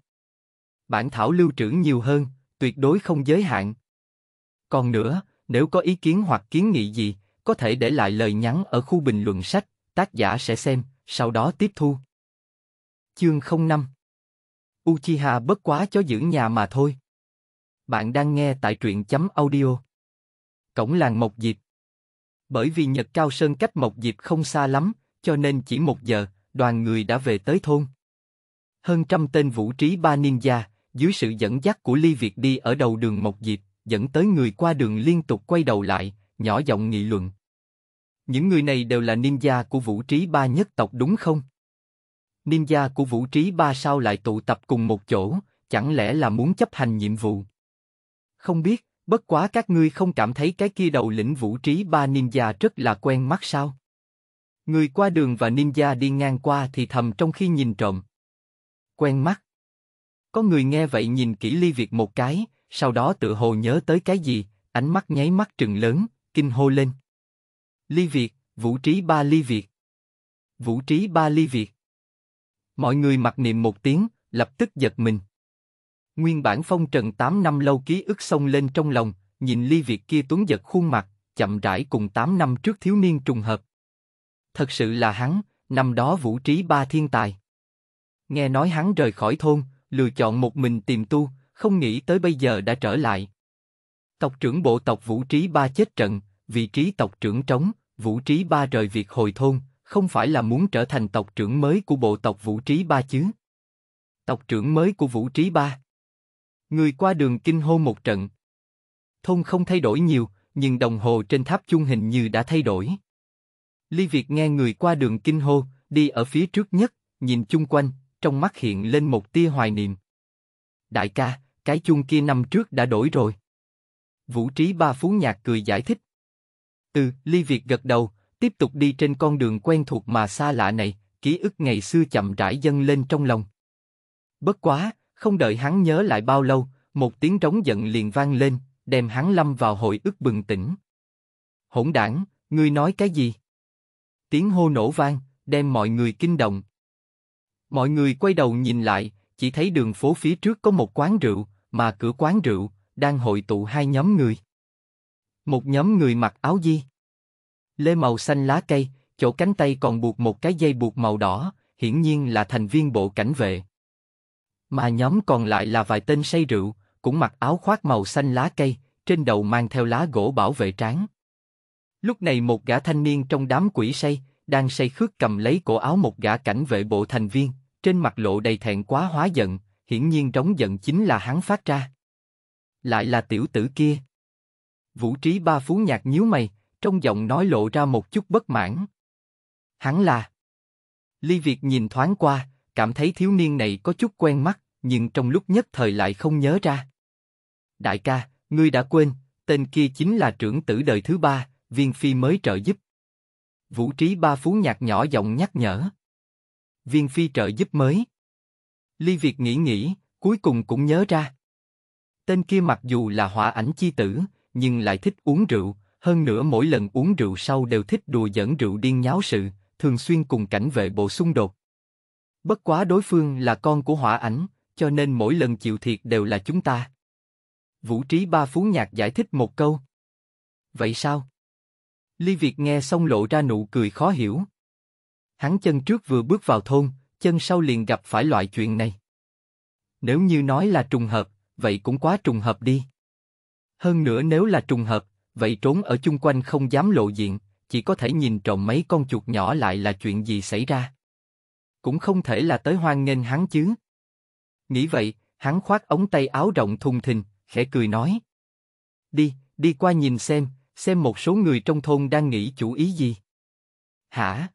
Bản thảo lưu trữ nhiều hơn, tuyệt đối không giới hạn. Còn nữa, nếu có ý kiến hoặc kiến nghị gì, có thể để lại lời nhắn ở khu bình luận sách, tác giả sẽ xem, sau đó tiếp thu. Chương 05 Uchiha bất quá cho giữ nhà mà thôi. Bạn đang nghe tại truyện chấm audio. Cổng làng Mộc Diệp Bởi vì Nhật Cao Sơn cách Mộc Diệp không xa lắm, cho nên chỉ một giờ, đoàn người đã về tới thôn. Hơn trăm tên vũ trí ba ninja, dưới sự dẫn dắt của Ly Việt đi ở đầu đường Mộc Diệp dẫn tới người qua đường liên tục quay đầu lại, nhỏ giọng nghị luận. Những người này đều là ninja của vũ trí ba nhất tộc đúng không? Ninja của vũ trí ba sao lại tụ tập cùng một chỗ, chẳng lẽ là muốn chấp hành nhiệm vụ? Không biết, bất quá các ngươi không cảm thấy cái kia đầu lĩnh vũ trí ba ninja rất là quen mắt sao? Người qua đường và ninja đi ngang qua thì thầm trong khi nhìn trộm. Quen mắt. Có người nghe vậy nhìn kỹ ly việc một cái, sau đó tự hồ nhớ tới cái gì, ánh mắt nháy mắt trừng lớn, kinh hô lên. Ly Việt, vũ trí ba ly Việt. Vũ trí ba ly Việt. Mọi người mặc niệm một tiếng, lập tức giật mình. Nguyên bản phong trần 8 năm lâu ký ức sông lên trong lòng, nhìn ly Việt kia tuấn giật khuôn mặt, chậm rãi cùng 8 năm trước thiếu niên trùng hợp. Thật sự là hắn, năm đó vũ trí ba thiên tài. Nghe nói hắn rời khỏi thôn, lựa chọn một mình tìm tu, không nghĩ tới bây giờ đã trở lại. Tộc trưởng bộ tộc Vũ Trí Ba chết trận, vị trí tộc trưởng trống, Vũ Trí Ba rời việc hồi thôn, không phải là muốn trở thành tộc trưởng mới của bộ tộc Vũ Trí Ba chứ. Tộc trưởng mới của Vũ Trí Ba. Người qua đường kinh hô một trận. Thôn không thay đổi nhiều, nhưng đồng hồ trên tháp chuông hình như đã thay đổi. Ly Việt nghe người qua đường kinh hô, đi ở phía trước nhất, nhìn chung quanh, trong mắt hiện lên một tia hoài niệm. Đại ca, cái chung kia năm trước đã đổi rồi. Vũ Trí Ba Phú Nhạc cười giải thích. Ừ, Ly Việt gật đầu, tiếp tục đi trên con đường quen thuộc mà xa lạ này, ký ức ngày xưa chậm rãi dâng lên trong lòng. Bất quá, không đợi hắn nhớ lại bao lâu, một tiếng trống giận liền vang lên, đem hắn lâm vào hồi ức bừng tỉnh. Hỗn đảng, ngươi nói cái gì? Tiếng hô nổ vang, đem mọi người kinh động. Mọi người quay đầu nhìn lại, chỉ thấy đường phố phía trước có một quán rượu, mà cửa quán rượu đang hội tụ hai nhóm người. Một nhóm người mặc áo di, lê màu xanh lá cây, chỗ cánh tay còn buộc một cái dây buộc màu đỏ, hiển nhiên là thành viên bộ cảnh vệ. Mà nhóm còn lại là vài tên say rượu, cũng mặc áo khoác màu xanh lá cây, trên đầu mang theo lá gỗ bảo vệ trán. Lúc này một gã thanh niên trong đám quỷ say, đang say khước cầm lấy cổ áo một gã cảnh vệ bộ thành viên, trên mặt lộ đầy thẹn quá hóa giận, hiển nhiên trống giận chính là hắn phát ra. Lại là tiểu tử kia. Vũ trí ba phú nhạc nhíu mày, trong giọng nói lộ ra một chút bất mãn. Hắn là... Ly Việt nhìn thoáng qua, cảm thấy thiếu niên này có chút quen mắt, nhưng trong lúc nhất thời lại không nhớ ra. Đại ca, ngươi đã quên, tên kia chính là trưởng tử đời thứ ba, viên phi mới trợ giúp. Vũ trí ba phú nhạc nhỏ giọng nhắc nhở. Viên phi trợ giúp mới. Ly Việt nghĩ nghĩ, cuối cùng cũng nhớ ra. Tên kia mặc dù là hỏa ảnh chi tử, nhưng lại thích uống rượu, hơn nữa mỗi lần uống rượu sau đều thích đùa dẫn rượu điên nháo sự, thường xuyên cùng cảnh vệ bộ xung đột. Bất quá đối phương là con của hỏa ảnh, cho nên mỗi lần chịu thiệt đều là chúng ta. Vũ Trí Ba Phú Nhạc giải thích một câu. Vậy sao? Ly Việt nghe xong lộ ra nụ cười khó hiểu. Hắn chân trước vừa bước vào thôn, chân sau liền gặp phải loại chuyện này. Nếu như nói là trùng hợp, vậy cũng quá trùng hợp đi. Hơn nữa nếu là trùng hợp, vậy trốn ở chung quanh không dám lộ diện, chỉ có thể nhìn trộm mấy con chuột nhỏ lại là chuyện gì xảy ra. Cũng không thể là tới hoan nghênh hắn chứ. Nghĩ vậy, hắn khoác ống tay áo rộng thùng thình, khẽ cười nói. Đi, đi qua nhìn xem, xem một số người trong thôn đang nghĩ chủ ý gì. Hả?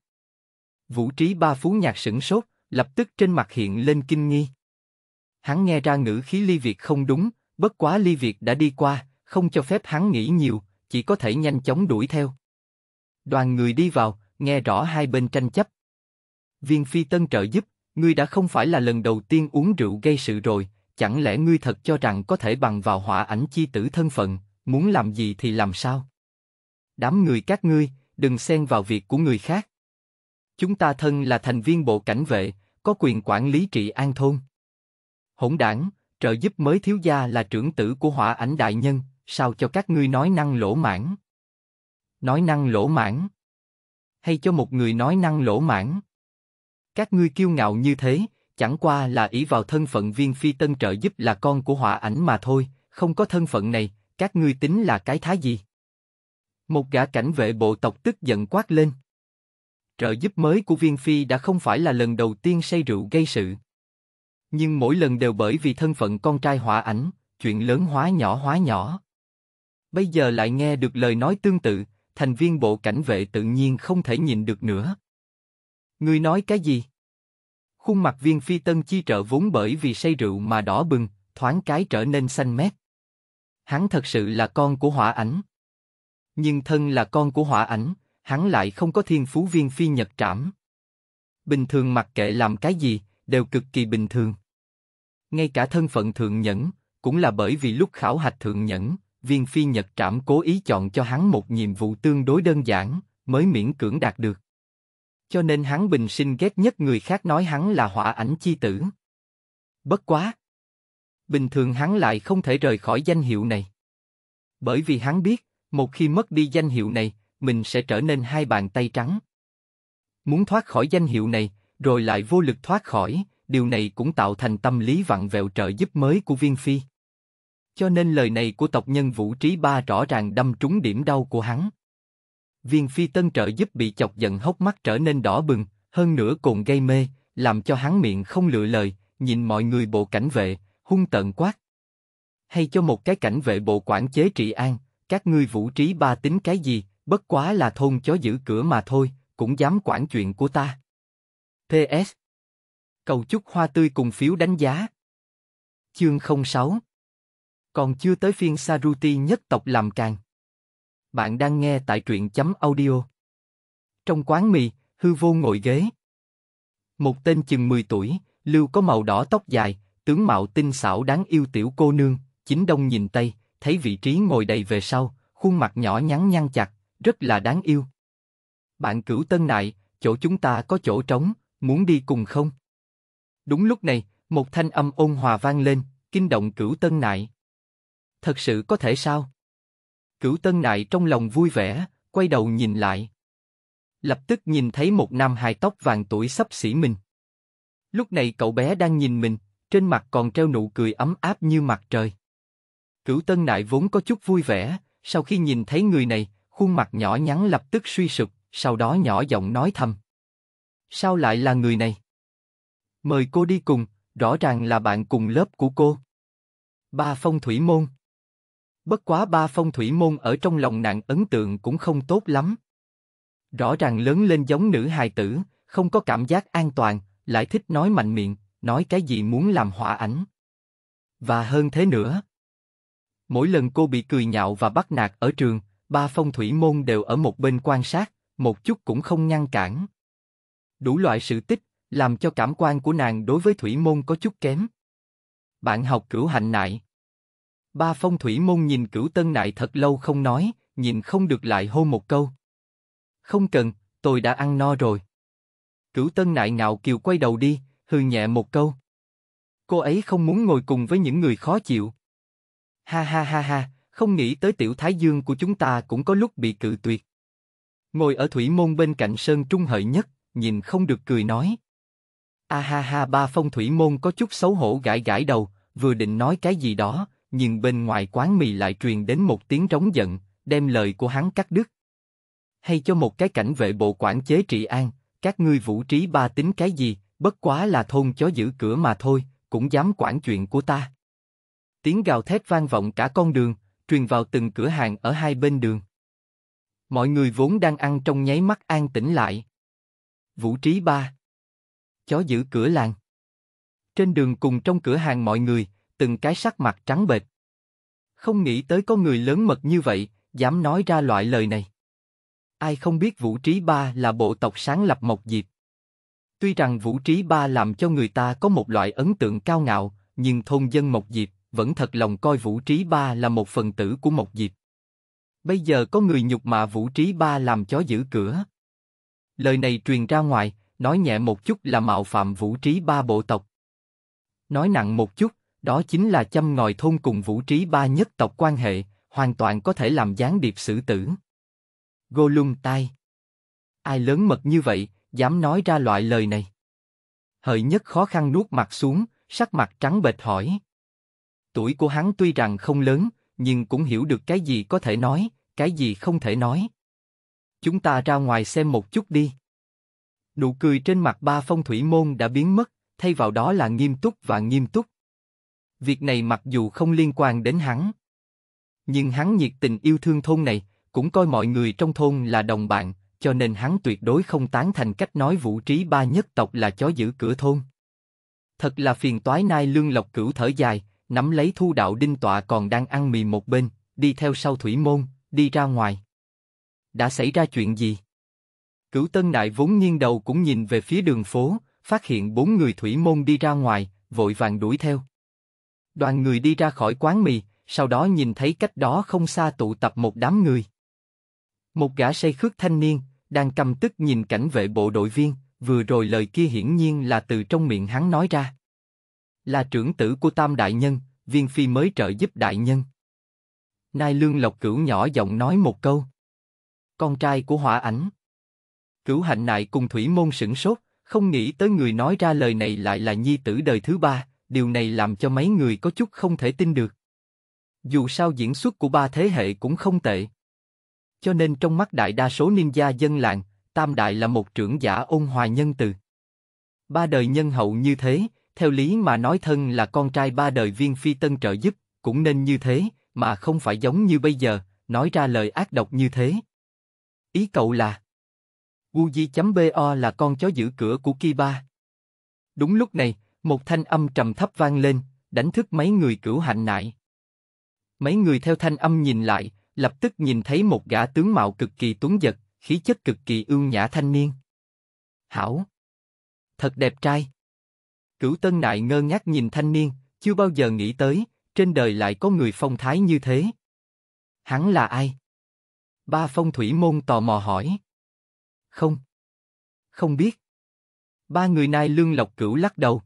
Vũ trí ba phú nhạc sửng sốt, lập tức trên mặt hiện lên kinh nghi. Hắn nghe ra ngữ khí Ly Việt không đúng, bất quá Ly Việt đã đi qua, không cho phép hắn nghĩ nhiều, chỉ có thể nhanh chóng đuổi theo. Đoàn người đi vào, nghe rõ hai bên tranh chấp. Viên Phi Tân trợ giúp, ngươi đã không phải là lần đầu tiên uống rượu gây sự rồi, chẳng lẽ ngươi thật cho rằng có thể bằng vào hỏa ảnh chi tử thân phận, muốn làm gì thì làm sao? Đám người các ngươi, đừng xen vào việc của người khác. Chúng ta thân là thành viên bộ cảnh vệ, có quyền quản lý trị an thôn. Hỗn đảng, trợ giúp mới thiếu gia là trưởng tử của hỏa ảnh đại nhân, sao cho các ngươi nói năng lỗ mãn? Nói năng lỗ mãn? Hay cho một người nói năng lỗ mãn? Các ngươi kiêu ngạo như thế, chẳng qua là ý vào thân phận viên phi tân trợ giúp là con của hỏa ảnh mà thôi, không có thân phận này, các ngươi tính là cái thái gì? Một gã cảnh vệ bộ tộc tức giận quát lên trợ giúp mới của Viên Phi đã không phải là lần đầu tiên say rượu gây sự. Nhưng mỗi lần đều bởi vì thân phận con trai hỏa ảnh, chuyện lớn hóa nhỏ hóa nhỏ. Bây giờ lại nghe được lời nói tương tự, thành viên bộ cảnh vệ tự nhiên không thể nhìn được nữa. Người nói cái gì? Khuôn mặt viên phi tân chi trợ vốn bởi vì say rượu mà đỏ bừng, thoáng cái trở nên xanh mét. Hắn thật sự là con của hỏa ảnh. Nhưng thân là con của hỏa ảnh, hắn lại không có thiên phú viên phi nhật trảm. Bình thường mặc kệ làm cái gì, đều cực kỳ bình thường. Ngay cả thân phận thượng nhẫn, cũng là bởi vì lúc khảo hạch thượng nhẫn, viên phi nhật trảm cố ý chọn cho hắn một nhiệm vụ tương đối đơn giản, mới miễn cưỡng đạt được. Cho nên hắn bình sinh ghét nhất người khác nói hắn là họa ảnh chi tử. Bất quá! Bình thường hắn lại không thể rời khỏi danh hiệu này. Bởi vì hắn biết, một khi mất đi danh hiệu này, mình sẽ trở nên hai bàn tay trắng. Muốn thoát khỏi danh hiệu này, rồi lại vô lực thoát khỏi, điều này cũng tạo thành tâm lý vặn vẹo trợ giúp mới của viên phi. Cho nên lời này của tộc nhân Vũ Trí Ba rõ ràng đâm trúng điểm đau của hắn. Viên phi tân trợ giúp bị chọc giận hốc mắt trở nên đỏ bừng, hơn nữa còn gây mê, làm cho hắn miệng không lựa lời, nhìn mọi người bộ cảnh vệ, hung tợn quát. Hay cho một cái cảnh vệ bộ quản chế trị an, các ngươi vũ trí ba tính cái gì, bất quá là thôn chó giữ cửa mà thôi, cũng dám quản chuyện của ta. PS. Cầu chúc hoa tươi cùng phiếu đánh giá. Chương 06 Còn chưa tới phiên Saruti nhất tộc làm càng. Bạn đang nghe tại truyện chấm audio. Trong quán mì, hư vô ngồi ghế. Một tên chừng 10 tuổi, lưu có màu đỏ tóc dài, tướng mạo tinh xảo đáng yêu tiểu cô nương, chính đông nhìn tây, thấy vị trí ngồi đầy về sau, khuôn mặt nhỏ nhắn nhăn chặt, rất là đáng yêu. Bạn cửu tân nại, chỗ chúng ta có chỗ trống, muốn đi cùng không? Đúng lúc này, một thanh âm ôn hòa vang lên, kinh động cửu tân nại. Thật sự có thể sao? Cửu tân nại trong lòng vui vẻ, quay đầu nhìn lại. Lập tức nhìn thấy một nam hài tóc vàng tuổi sắp xỉ mình. Lúc này cậu bé đang nhìn mình, trên mặt còn treo nụ cười ấm áp như mặt trời. Cửu Tân Nại vốn có chút vui vẻ, sau khi nhìn thấy người này, Khuôn mặt nhỏ nhắn lập tức suy sụp, sau đó nhỏ giọng nói thầm. Sao lại là người này? Mời cô đi cùng, rõ ràng là bạn cùng lớp của cô. Ba phong thủy môn Bất quá ba phong thủy môn ở trong lòng nạn ấn tượng cũng không tốt lắm. Rõ ràng lớn lên giống nữ hài tử, không có cảm giác an toàn, lại thích nói mạnh miệng, nói cái gì muốn làm hỏa ảnh. Và hơn thế nữa. Mỗi lần cô bị cười nhạo và bắt nạt ở trường, ba phong thủy môn đều ở một bên quan sát, một chút cũng không ngăn cản. Đủ loại sự tích, làm cho cảm quan của nàng đối với thủy môn có chút kém. Bạn học cửu hạnh nại. Ba phong thủy môn nhìn cửu tân nại thật lâu không nói, nhìn không được lại hô một câu. Không cần, tôi đã ăn no rồi. Cửu tân nại ngạo kiều quay đầu đi, hừ nhẹ một câu. Cô ấy không muốn ngồi cùng với những người khó chịu. Ha ha ha ha, không nghĩ tới tiểu thái dương của chúng ta cũng có lúc bị cự tuyệt. Ngồi ở thủy môn bên cạnh Sơn Trung Hợi nhất, nhìn không được cười nói. A ha ha ba phong thủy môn có chút xấu hổ gãi gãi đầu, vừa định nói cái gì đó, nhưng bên ngoài quán mì lại truyền đến một tiếng trống giận, đem lời của hắn cắt đứt. Hay cho một cái cảnh vệ bộ quản chế trị an, các ngươi vũ trí ba tính cái gì, bất quá là thôn chó giữ cửa mà thôi, cũng dám quản chuyện của ta. Tiếng gào thét vang vọng cả con đường, truyền vào từng cửa hàng ở hai bên đường. Mọi người vốn đang ăn trong nháy mắt an tĩnh lại. Vũ Trí Ba Chó giữ cửa làng Trên đường cùng trong cửa hàng mọi người, từng cái sắc mặt trắng bệch. Không nghĩ tới có người lớn mật như vậy, dám nói ra loại lời này. Ai không biết Vũ Trí Ba là bộ tộc sáng lập Mộc Diệp. Tuy rằng Vũ Trí Ba làm cho người ta có một loại ấn tượng cao ngạo, nhưng thôn dân Mộc Diệp vẫn thật lòng coi Vũ Trí Ba là một phần tử của Mộc Diệp. Bây giờ có người nhục mạ Vũ Trí Ba làm chó giữ cửa. Lời này truyền ra ngoài, nói nhẹ một chút là mạo phạm Vũ Trí Ba bộ tộc. Nói nặng một chút, đó chính là châm ngòi thôn cùng Vũ Trí Ba nhất tộc quan hệ, hoàn toàn có thể làm gián điệp xử tử. gô lung tai. Ai lớn mật như vậy, dám nói ra loại lời này? Hợi nhất khó khăn nuốt mặt xuống, sắc mặt trắng bệch hỏi. Tuổi của hắn tuy rằng không lớn, nhưng cũng hiểu được cái gì có thể nói, cái gì không thể nói. Chúng ta ra ngoài xem một chút đi. Nụ cười trên mặt ba phong thủy môn đã biến mất, thay vào đó là nghiêm túc và nghiêm túc. Việc này mặc dù không liên quan đến hắn, nhưng hắn nhiệt tình yêu thương thôn này, cũng coi mọi người trong thôn là đồng bạn, cho nên hắn tuyệt đối không tán thành cách nói vũ trí ba nhất tộc là chó giữ cửa thôn. Thật là phiền toái nai lương lộc cửu thở dài, nắm lấy thu đạo đinh tọa còn đang ăn mì một bên, đi theo sau thủy môn, đi ra ngoài. Đã xảy ra chuyện gì? Cửu Tân đại vốn nghiêng đầu cũng nhìn về phía đường phố, phát hiện bốn người thủy môn đi ra ngoài, vội vàng đuổi theo. Đoàn người đi ra khỏi quán mì, sau đó nhìn thấy cách đó không xa tụ tập một đám người. Một gã say khước thanh niên, đang cầm tức nhìn cảnh vệ bộ đội viên, vừa rồi lời kia hiển nhiên là từ trong miệng hắn nói ra. Là trưởng tử của Tam Đại Nhân, Viên Phi mới trợ giúp Đại Nhân. Nai Lương Lộc Cửu nhỏ giọng nói một câu. Con trai của hỏa ảnh. Cửu hạnh nại cùng Thủy Môn sửng sốt, không nghĩ tới người nói ra lời này lại là nhi tử đời thứ ba, điều này làm cho mấy người có chút không thể tin được. Dù sao diễn xuất của ba thế hệ cũng không tệ. Cho nên trong mắt đại đa số gia dân làng, Tam Đại là một trưởng giả ôn hòa nhân từ. Ba đời nhân hậu như thế, theo lý mà nói thân là con trai ba đời viên phi tân trợ giúp, cũng nên như thế, mà không phải giống như bây giờ, nói ra lời ác độc như thế. Ý cậu là Wuji.bo là con chó giữ cửa của Kiba. Đúng lúc này, một thanh âm trầm thấp vang lên, đánh thức mấy người cửu hạnh nại. Mấy người theo thanh âm nhìn lại, lập tức nhìn thấy một gã tướng mạo cực kỳ tuấn giật, khí chất cực kỳ ương nhã thanh niên. Hảo! Thật đẹp trai! Cửu Tân Nại ngơ ngác nhìn thanh niên, chưa bao giờ nghĩ tới, trên đời lại có người phong thái như thế. Hắn là ai? Ba phong thủy môn tò mò hỏi. Không. Không biết. Ba người nai lương lộc cửu lắc đầu.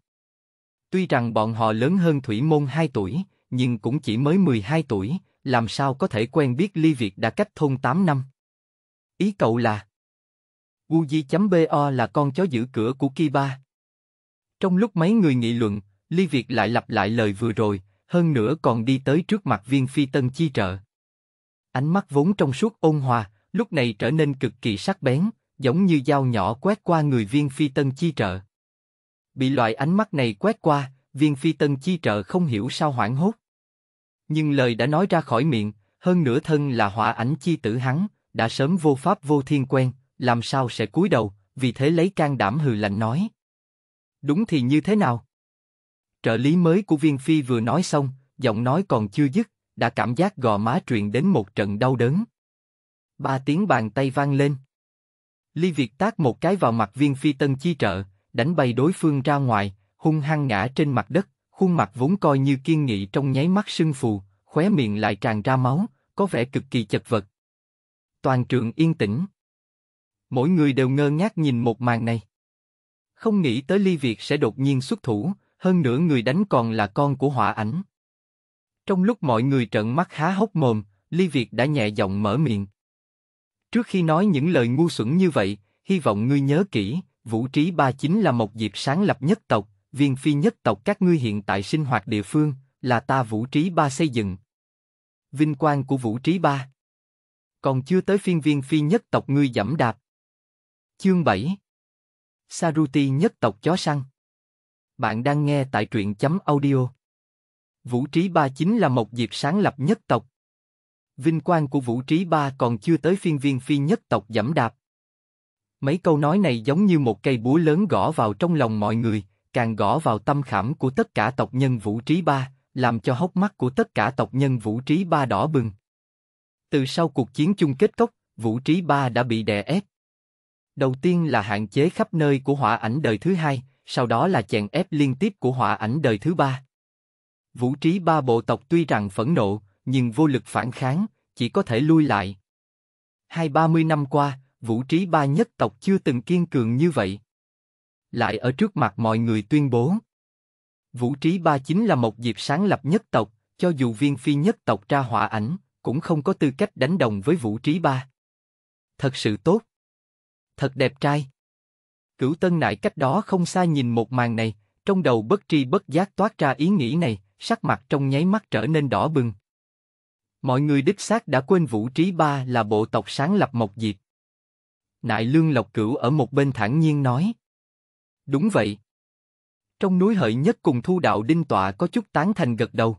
Tuy rằng bọn họ lớn hơn thủy môn 2 tuổi, nhưng cũng chỉ mới 12 tuổi, làm sao có thể quen biết ly việt đã cách thôn 8 năm. Ý cậu là... Wuji.bo là con chó giữ cửa của Kiba. Trong lúc mấy người nghị luận, Ly Việt lại lặp lại lời vừa rồi, hơn nữa còn đi tới trước mặt viên phi tân chi trợ. Ánh mắt vốn trong suốt ôn hòa, lúc này trở nên cực kỳ sắc bén, giống như dao nhỏ quét qua người viên phi tân chi trợ. Bị loại ánh mắt này quét qua, viên phi tân chi trợ không hiểu sao hoảng hốt. Nhưng lời đã nói ra khỏi miệng, hơn nữa thân là họa ảnh chi tử hắn, đã sớm vô pháp vô thiên quen, làm sao sẽ cúi đầu, vì thế lấy can đảm hừ lạnh nói, Đúng thì như thế nào? Trợ lý mới của Viên Phi vừa nói xong, giọng nói còn chưa dứt, đã cảm giác gò má truyền đến một trận đau đớn. Ba tiếng bàn tay vang lên. Ly Việt tác một cái vào mặt Viên Phi Tân chi trợ, đánh bay đối phương ra ngoài, hung hăng ngã trên mặt đất, khuôn mặt vốn coi như kiên nghị trong nháy mắt sưng phù, khóe miệng lại tràn ra máu, có vẻ cực kỳ chật vật. Toàn trường yên tĩnh. Mỗi người đều ngơ ngác nhìn một màn này. Không nghĩ tới Ly Việt sẽ đột nhiên xuất thủ, hơn nữa người đánh còn là con của họa ảnh. Trong lúc mọi người trợn mắt há hốc mồm, Ly Việt đã nhẹ giọng mở miệng. Trước khi nói những lời ngu xuẩn như vậy, hy vọng ngươi nhớ kỹ, Vũ Trí Ba chính là một dịp sáng lập nhất tộc, viên phi nhất tộc các ngươi hiện tại sinh hoạt địa phương, là ta Vũ Trí Ba xây dựng. Vinh quang của Vũ Trí Ba Còn chưa tới phiên viên phi nhất tộc ngươi giảm đạp. Chương 7 Saruti nhất tộc chó săn. Bạn đang nghe tại truyện chấm audio. Vũ Trí Ba chính là một dịp sáng lập nhất tộc. Vinh quang của Vũ Trí Ba còn chưa tới phiên viên phi nhất tộc dẫm đạp. Mấy câu nói này giống như một cây búa lớn gõ vào trong lòng mọi người, càng gõ vào tâm khảm của tất cả tộc nhân Vũ Trí Ba, làm cho hốc mắt của tất cả tộc nhân Vũ Trí Ba đỏ bừng. Từ sau cuộc chiến chung kết cốc, Vũ Trí Ba đã bị đè ép, Đầu tiên là hạn chế khắp nơi của hỏa ảnh đời thứ hai, sau đó là chèn ép liên tiếp của hỏa ảnh đời thứ ba. Vũ trí ba bộ tộc tuy rằng phẫn nộ, nhưng vô lực phản kháng, chỉ có thể lui lại. Hai ba mươi năm qua, vũ trí ba nhất tộc chưa từng kiên cường như vậy. Lại ở trước mặt mọi người tuyên bố. Vũ trí ba chính là một dịp sáng lập nhất tộc, cho dù viên phi nhất tộc ra hỏa ảnh, cũng không có tư cách đánh đồng với vũ trí ba. Thật sự tốt thật đẹp trai. Cửu Tân Nại cách đó không xa nhìn một màn này, trong đầu bất tri bất giác toát ra ý nghĩ này, sắc mặt trong nháy mắt trở nên đỏ bừng. Mọi người đích xác đã quên Vũ Trí Ba là bộ tộc sáng lập Mộc diệt. Nại Lương Lộc Cửu ở một bên thản nhiên nói. Đúng vậy. Trong núi hợi nhất cùng thu đạo đinh tọa có chút tán thành gật đầu.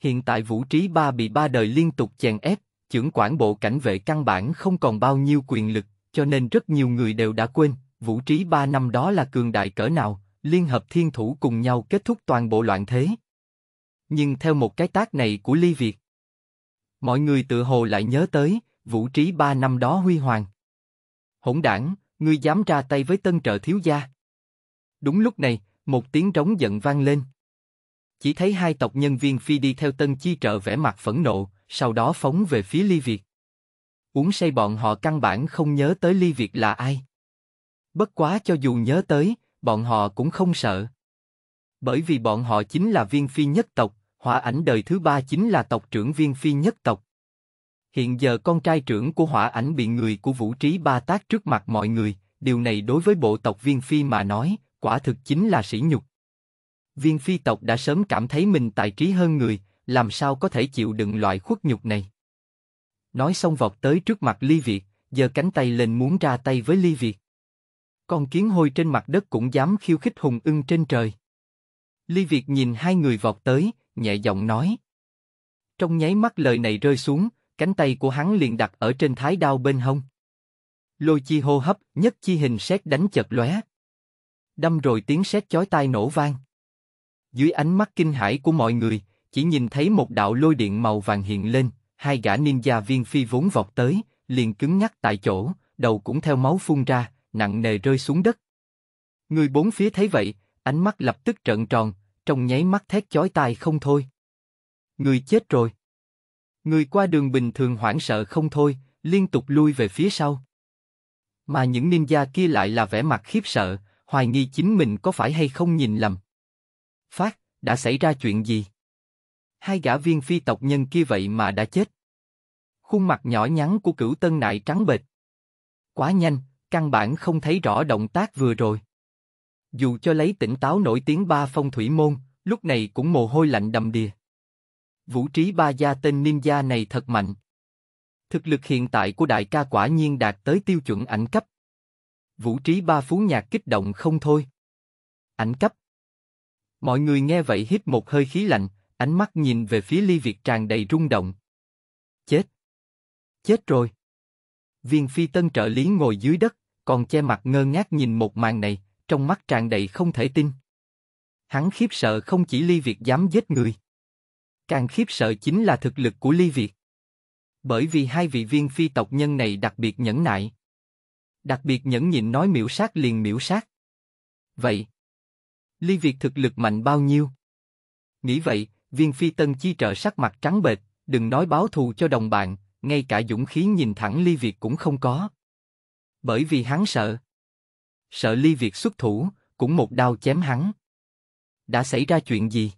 Hiện tại Vũ Trí Ba bị ba đời liên tục chèn ép, trưởng quản bộ cảnh vệ căn bản không còn bao nhiêu quyền lực, cho nên rất nhiều người đều đã quên, vũ trí ba năm đó là cường đại cỡ nào, liên hợp thiên thủ cùng nhau kết thúc toàn bộ loạn thế. Nhưng theo một cái tác này của Ly Việt, mọi người tự hồ lại nhớ tới, vũ trí ba năm đó huy hoàng. Hỗn đảng, ngươi dám ra tay với tân trợ thiếu gia. Đúng lúc này, một tiếng trống giận vang lên. Chỉ thấy hai tộc nhân viên phi đi theo tân chi trợ vẻ mặt phẫn nộ, sau đó phóng về phía Ly Việt uống say bọn họ căn bản không nhớ tới ly việt là ai. Bất quá cho dù nhớ tới, bọn họ cũng không sợ. Bởi vì bọn họ chính là viên phi nhất tộc, hỏa ảnh đời thứ ba chính là tộc trưởng viên phi nhất tộc. Hiện giờ con trai trưởng của hỏa ảnh bị người của vũ trí ba tác trước mặt mọi người, điều này đối với bộ tộc viên phi mà nói, quả thực chính là sỉ nhục. Viên phi tộc đã sớm cảm thấy mình tài trí hơn người, làm sao có thể chịu đựng loại khuất nhục này nói xong vọt tới trước mặt Ly Việt, giơ cánh tay lên muốn ra tay với Ly Việt. Con kiến hôi trên mặt đất cũng dám khiêu khích hùng ưng trên trời. Ly Việt nhìn hai người vọt tới, nhẹ giọng nói. Trong nháy mắt lời này rơi xuống, cánh tay của hắn liền đặt ở trên thái đao bên hông. Lôi chi hô hấp, nhất chi hình sét đánh chật lóe. Đâm rồi tiếng sét chói tai nổ vang. Dưới ánh mắt kinh hãi của mọi người, chỉ nhìn thấy một đạo lôi điện màu vàng hiện lên, hai gã ninja viên phi vốn vọt tới, liền cứng nhắc tại chỗ, đầu cũng theo máu phun ra, nặng nề rơi xuống đất. Người bốn phía thấy vậy, ánh mắt lập tức trợn tròn, trong nháy mắt thét chói tai không thôi. Người chết rồi. Người qua đường bình thường hoảng sợ không thôi, liên tục lui về phía sau. Mà những ninja kia lại là vẻ mặt khiếp sợ, hoài nghi chính mình có phải hay không nhìn lầm. Phát, đã xảy ra chuyện gì? hai gã viên phi tộc nhân kia vậy mà đã chết. Khuôn mặt nhỏ nhắn của cửu tân nại trắng bệch. Quá nhanh, căn bản không thấy rõ động tác vừa rồi. Dù cho lấy tỉnh táo nổi tiếng ba phong thủy môn, lúc này cũng mồ hôi lạnh đầm đìa. Vũ trí ba gia tên ninja này thật mạnh. Thực lực hiện tại của đại ca quả nhiên đạt tới tiêu chuẩn ảnh cấp. Vũ trí ba phú nhạc kích động không thôi. Ảnh cấp. Mọi người nghe vậy hít một hơi khí lạnh, ánh mắt nhìn về phía Ly Việt tràn đầy rung động. Chết! Chết rồi! Viên phi tân trợ lý ngồi dưới đất, còn che mặt ngơ ngác nhìn một màn này, trong mắt tràn đầy không thể tin. Hắn khiếp sợ không chỉ Ly Việt dám giết người. Càng khiếp sợ chính là thực lực của Ly Việt. Bởi vì hai vị viên phi tộc nhân này đặc biệt nhẫn nại. Đặc biệt nhẫn nhịn nói miểu sát liền miểu sát. Vậy, Ly Việt thực lực mạnh bao nhiêu? Nghĩ vậy, viên phi tân chi trợ sắc mặt trắng bệch, đừng nói báo thù cho đồng bạn, ngay cả dũng khí nhìn thẳng ly việt cũng không có. Bởi vì hắn sợ. Sợ ly việt xuất thủ, cũng một đao chém hắn. Đã xảy ra chuyện gì?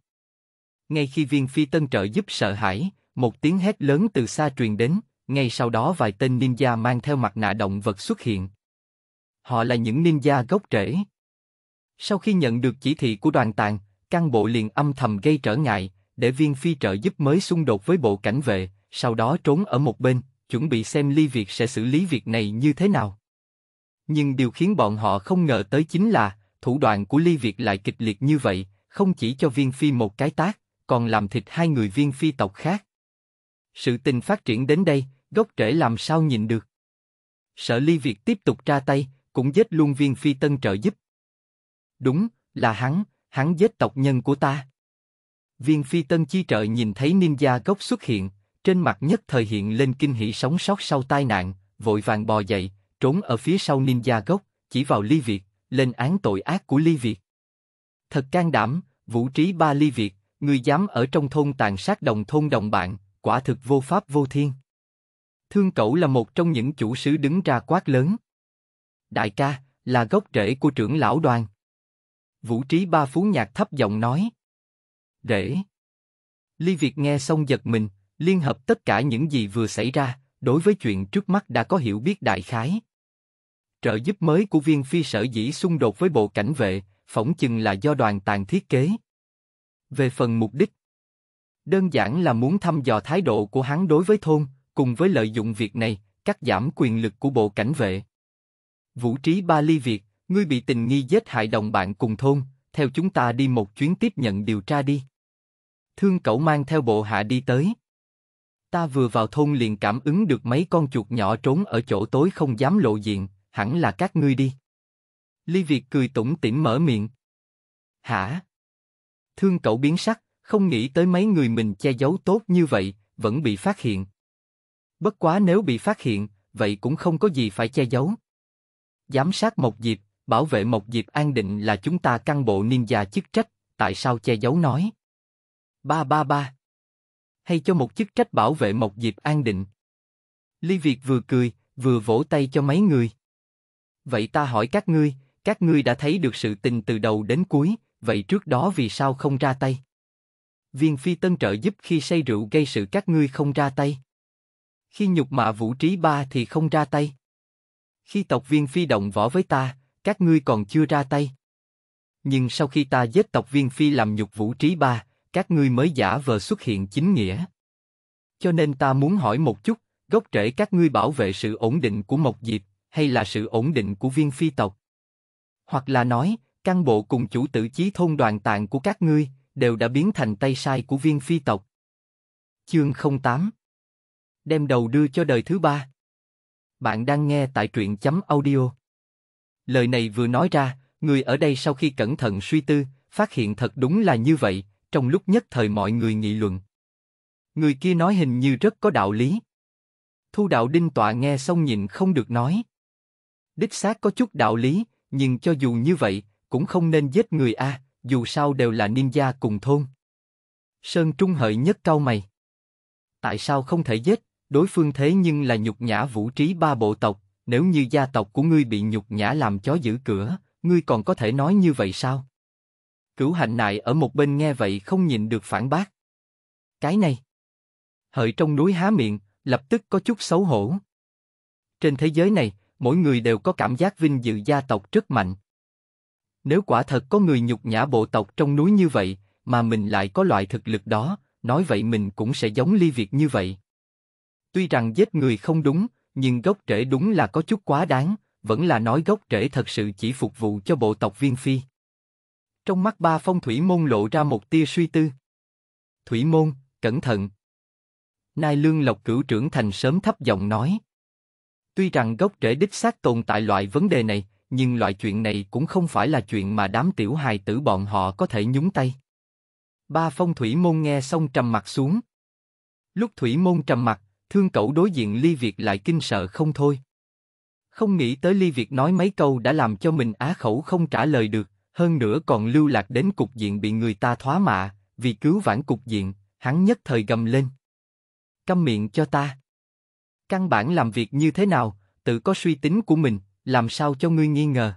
Ngay khi viên phi tân trợ giúp sợ hãi, một tiếng hét lớn từ xa truyền đến, ngay sau đó vài tên ninja mang theo mặt nạ động vật xuất hiện. Họ là những ninja gốc rễ. Sau khi nhận được chỉ thị của đoàn tàng, căn bộ liền âm thầm gây trở ngại, để viên phi trợ giúp mới xung đột với bộ cảnh vệ, sau đó trốn ở một bên, chuẩn bị xem Ly Việt sẽ xử lý việc này như thế nào. Nhưng điều khiến bọn họ không ngờ tới chính là, thủ đoạn của Ly Việt lại kịch liệt như vậy, không chỉ cho viên phi một cái tác, còn làm thịt hai người viên phi tộc khác. Sự tình phát triển đến đây, gốc rễ làm sao nhìn được. Sợ Ly Việt tiếp tục ra tay, cũng giết luôn viên phi tân trợ giúp. Đúng, là hắn, hắn giết tộc nhân của ta. Viên phi tân chi trời nhìn thấy ninja gốc xuất hiện, trên mặt nhất thời hiện lên kinh hỉ sống sót sau tai nạn, vội vàng bò dậy, trốn ở phía sau ninja gốc, chỉ vào ly việt, lên án tội ác của ly việt. Thật can đảm, vũ trí ba ly việt, người dám ở trong thôn tàn sát đồng thôn đồng bạn, quả thực vô pháp vô thiên. Thương cẩu là một trong những chủ sứ đứng ra quát lớn. Đại ca, là gốc rễ của trưởng lão đoàn. Vũ trí ba phú nhạc thấp giọng nói để Ly Việt nghe xong giật mình, liên hợp tất cả những gì vừa xảy ra, đối với chuyện trước mắt đã có hiểu biết đại khái. Trợ giúp mới của viên phi sở dĩ xung đột với bộ cảnh vệ, phỏng chừng là do đoàn tàn thiết kế. Về phần mục đích, đơn giản là muốn thăm dò thái độ của hắn đối với thôn, cùng với lợi dụng việc này, cắt giảm quyền lực của bộ cảnh vệ. Vũ trí ba ly Việt, ngươi bị tình nghi giết hại đồng bạn cùng thôn, theo chúng ta đi một chuyến tiếp nhận điều tra đi. Thương cậu mang theo bộ hạ đi tới. Ta vừa vào thôn liền cảm ứng được mấy con chuột nhỏ trốn ở chỗ tối không dám lộ diện, hẳn là các ngươi đi. Ly Việt cười tủm tỉm mở miệng. Hả? Thương cậu biến sắc, không nghĩ tới mấy người mình che giấu tốt như vậy, vẫn bị phát hiện. Bất quá nếu bị phát hiện, vậy cũng không có gì phải che giấu. Giám sát một dịp, Bảo vệ một dịp an định là chúng ta căn bộ niên gia chức trách, tại sao che giấu nói? Ba ba ba. Hay cho một chức trách bảo vệ một dịp an định. Ly Việt vừa cười, vừa vỗ tay cho mấy người. Vậy ta hỏi các ngươi, các ngươi đã thấy được sự tình từ đầu đến cuối, vậy trước đó vì sao không ra tay? Viên phi tân trợ giúp khi say rượu gây sự các ngươi không ra tay. Khi nhục mạ vũ trí ba thì không ra tay. Khi tộc viên phi động võ với ta, các ngươi còn chưa ra tay. Nhưng sau khi ta giết tộc viên phi làm nhục vũ trí ba, các ngươi mới giả vờ xuất hiện chính nghĩa. Cho nên ta muốn hỏi một chút, gốc rễ các ngươi bảo vệ sự ổn định của Mộc Diệp, hay là sự ổn định của viên phi tộc? Hoặc là nói, căn bộ cùng chủ tử chí thôn đoàn tạng của các ngươi, đều đã biến thành tay sai của viên phi tộc. Chương 08 Đem đầu đưa cho đời thứ ba Bạn đang nghe tại truyện chấm audio Lời này vừa nói ra, người ở đây sau khi cẩn thận suy tư, phát hiện thật đúng là như vậy, trong lúc nhất thời mọi người nghị luận. Người kia nói hình như rất có đạo lý. Thu đạo đinh tọa nghe xong nhìn không được nói. Đích xác có chút đạo lý, nhưng cho dù như vậy, cũng không nên giết người a, dù sao đều là ninja cùng thôn. Sơn Trung Hợi nhất cau mày. Tại sao không thể giết, đối phương thế nhưng là nhục nhã vũ trí ba bộ tộc, nếu như gia tộc của ngươi bị nhục nhã làm chó giữ cửa, ngươi còn có thể nói như vậy sao? Cửu hạnh nại ở một bên nghe vậy không nhìn được phản bác. Cái này. Hợi trong núi há miệng, lập tức có chút xấu hổ. Trên thế giới này, mỗi người đều có cảm giác vinh dự gia tộc rất mạnh. Nếu quả thật có người nhục nhã bộ tộc trong núi như vậy, mà mình lại có loại thực lực đó, nói vậy mình cũng sẽ giống ly việt như vậy. Tuy rằng giết người không đúng, nhưng gốc rễ đúng là có chút quá đáng, vẫn là nói gốc rễ thật sự chỉ phục vụ cho bộ tộc viên phi. Trong mắt ba phong thủy môn lộ ra một tia suy tư. Thủy môn, cẩn thận. Nai Lương Lộc cửu trưởng thành sớm thấp giọng nói. Tuy rằng gốc rễ đích xác tồn tại loại vấn đề này, nhưng loại chuyện này cũng không phải là chuyện mà đám tiểu hài tử bọn họ có thể nhúng tay. Ba phong thủy môn nghe xong trầm mặt xuống. Lúc thủy môn trầm mặt, thương cậu đối diện Ly Việt lại kinh sợ không thôi. Không nghĩ tới Ly Việt nói mấy câu đã làm cho mình á khẩu không trả lời được, hơn nữa còn lưu lạc đến cục diện bị người ta thóa mạ, vì cứu vãn cục diện, hắn nhất thời gầm lên. Câm miệng cho ta. Căn bản làm việc như thế nào, tự có suy tính của mình, làm sao cho ngươi nghi ngờ.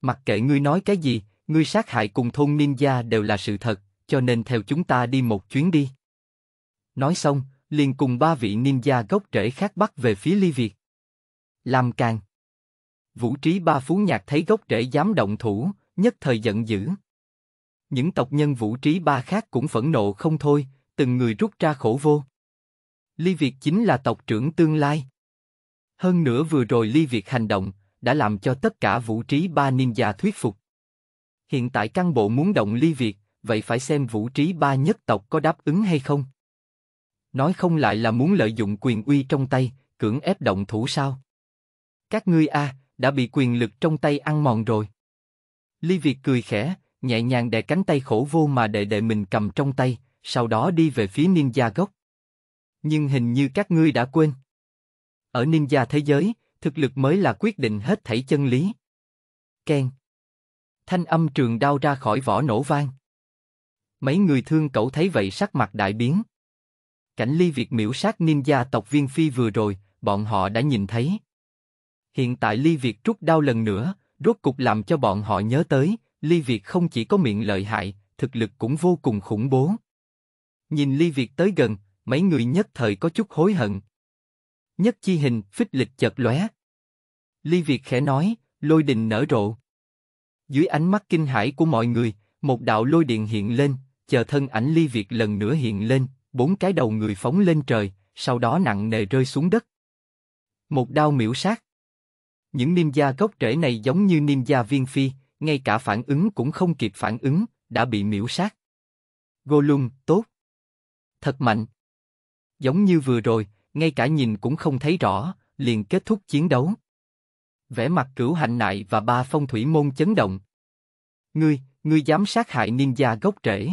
Mặc kệ ngươi nói cái gì, ngươi sát hại cùng thôn ninja đều là sự thật, cho nên theo chúng ta đi một chuyến đi. Nói xong, liền cùng ba vị ninja gốc rễ khác bắt về phía Ly Việt. Làm càng. Vũ trí ba phú nhạc thấy gốc rễ dám động thủ, nhất thời giận dữ. Những tộc nhân vũ trí ba khác cũng phẫn nộ không thôi, từng người rút ra khổ vô. Ly Việt chính là tộc trưởng tương lai. Hơn nữa vừa rồi Ly Việt hành động, đã làm cho tất cả vũ trí ba ninja thuyết phục. Hiện tại căn bộ muốn động Ly Việt, vậy phải xem vũ trí ba nhất tộc có đáp ứng hay không. Nói không lại là muốn lợi dụng quyền uy trong tay, cưỡng ép động thủ sao? Các ngươi a à, đã bị quyền lực trong tay ăn mòn rồi. Ly Việt cười khẽ, nhẹ nhàng đè cánh tay khổ vô mà đệ đệ mình cầm trong tay, sau đó đi về phía ninja gốc. Nhưng hình như các ngươi đã quên. Ở ninja thế giới, thực lực mới là quyết định hết thảy chân lý. Ken. Thanh âm trường đao ra khỏi vỏ nổ vang. Mấy người thương cậu thấy vậy sắc mặt đại biến. Cảnh ly việc miễu sát ninja tộc viên phi vừa rồi, bọn họ đã nhìn thấy. Hiện tại ly việc rút đau lần nữa, rốt cục làm cho bọn họ nhớ tới, ly việc không chỉ có miệng lợi hại, thực lực cũng vô cùng khủng bố. Nhìn ly việc tới gần, mấy người nhất thời có chút hối hận. Nhất chi hình, phích lịch chợt lóe. Ly Việt khẽ nói, lôi đình nở rộ. Dưới ánh mắt kinh hãi của mọi người, một đạo lôi điện hiện lên, chờ thân ảnh Ly Việt lần nữa hiện lên, bốn cái đầu người phóng lên trời, sau đó nặng nề rơi xuống đất. Một đao miểu sát. Những niêm gia gốc rễ này giống như niêm gia viên phi, ngay cả phản ứng cũng không kịp phản ứng, đã bị miểu sát. Golum, tốt. Thật mạnh. Giống như vừa rồi, ngay cả nhìn cũng không thấy rõ, liền kết thúc chiến đấu. Vẻ mặt cửu hạnh nại và ba phong thủy môn chấn động. Ngươi, ngươi dám sát hại niêm gia gốc rễ.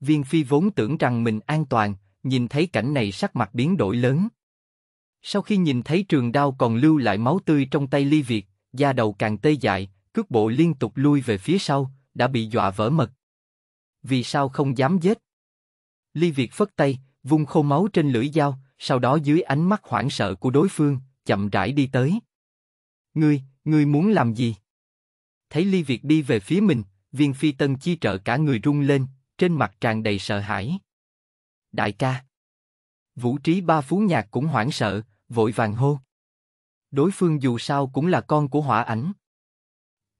Viên Phi vốn tưởng rằng mình an toàn, nhìn thấy cảnh này sắc mặt biến đổi lớn. Sau khi nhìn thấy trường đao còn lưu lại máu tươi trong tay Ly Việt, da đầu càng tê dại, cước bộ liên tục lui về phía sau, đã bị dọa vỡ mật. Vì sao không dám giết? Ly Việt phất tay, vung khô máu trên lưỡi dao, sau đó dưới ánh mắt hoảng sợ của đối phương, chậm rãi đi tới. Ngươi, ngươi muốn làm gì? Thấy Ly Việt đi về phía mình, viên phi tân chi trợ cả người rung lên, trên mặt tràn đầy sợ hãi. Đại ca. Vũ trí ba phú nhạc cũng hoảng sợ, vội vàng hô. Đối phương dù sao cũng là con của hỏa ảnh.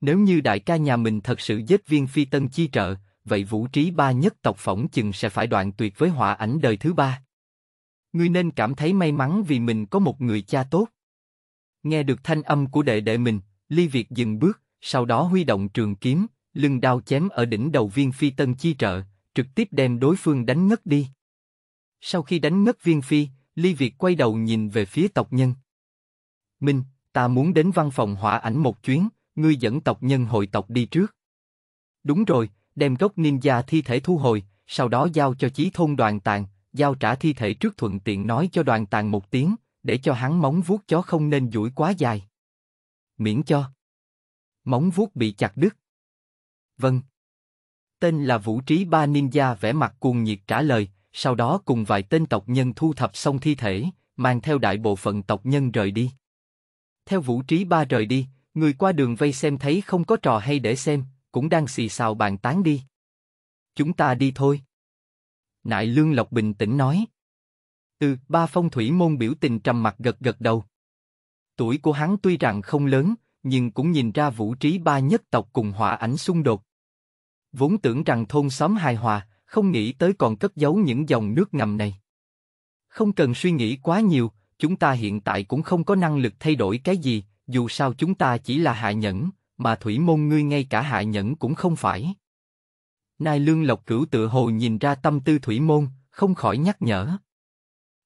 Nếu như đại ca nhà mình thật sự giết viên phi tân chi trợ, vậy vũ trí ba nhất tộc phỏng chừng sẽ phải đoạn tuyệt với hỏa ảnh đời thứ ba. Ngươi nên cảm thấy may mắn vì mình có một người cha tốt. Nghe được thanh âm của đệ đệ mình, Ly Việt dừng bước, sau đó huy động trường kiếm, lưng đao chém ở đỉnh đầu viên phi tân chi trợ, trực tiếp đem đối phương đánh ngất đi. Sau khi đánh ngất viên phi, Ly Việt quay đầu nhìn về phía tộc nhân. Minh, ta muốn đến văn phòng hỏa ảnh một chuyến, ngươi dẫn tộc nhân hội tộc đi trước. Đúng rồi, đem gốc ninja thi thể thu hồi, sau đó giao cho chí thôn đoàn tàng, giao trả thi thể trước thuận tiện nói cho đoàn tàng một tiếng, để cho hắn móng vuốt chó không nên duỗi quá dài. Miễn cho. Móng vuốt bị chặt đứt. Vâng. Tên là Vũ Trí Ba Ninja vẽ mặt cuồng nhiệt trả lời, sau đó cùng vài tên tộc nhân thu thập xong thi thể, mang theo đại bộ phận tộc nhân rời đi. Theo Vũ Trí Ba rời đi, người qua đường vây xem thấy không có trò hay để xem, cũng đang xì xào bàn tán đi. Chúng ta đi thôi. Nại Lương Lộc bình tĩnh nói. Ừ, ba phong thủy môn biểu tình trầm mặt gật gật đầu. Tuổi của hắn tuy rằng không lớn, nhưng cũng nhìn ra vũ trí ba nhất tộc cùng hỏa ảnh xung đột, vốn tưởng rằng thôn xóm hài hòa, không nghĩ tới còn cất giấu những dòng nước ngầm này. Không cần suy nghĩ quá nhiều, chúng ta hiện tại cũng không có năng lực thay đổi cái gì, dù sao chúng ta chỉ là hạ nhẫn, mà thủy môn ngươi ngay cả hạ nhẫn cũng không phải. Nai lương lộc cửu tự hồ nhìn ra tâm tư thủy môn, không khỏi nhắc nhở.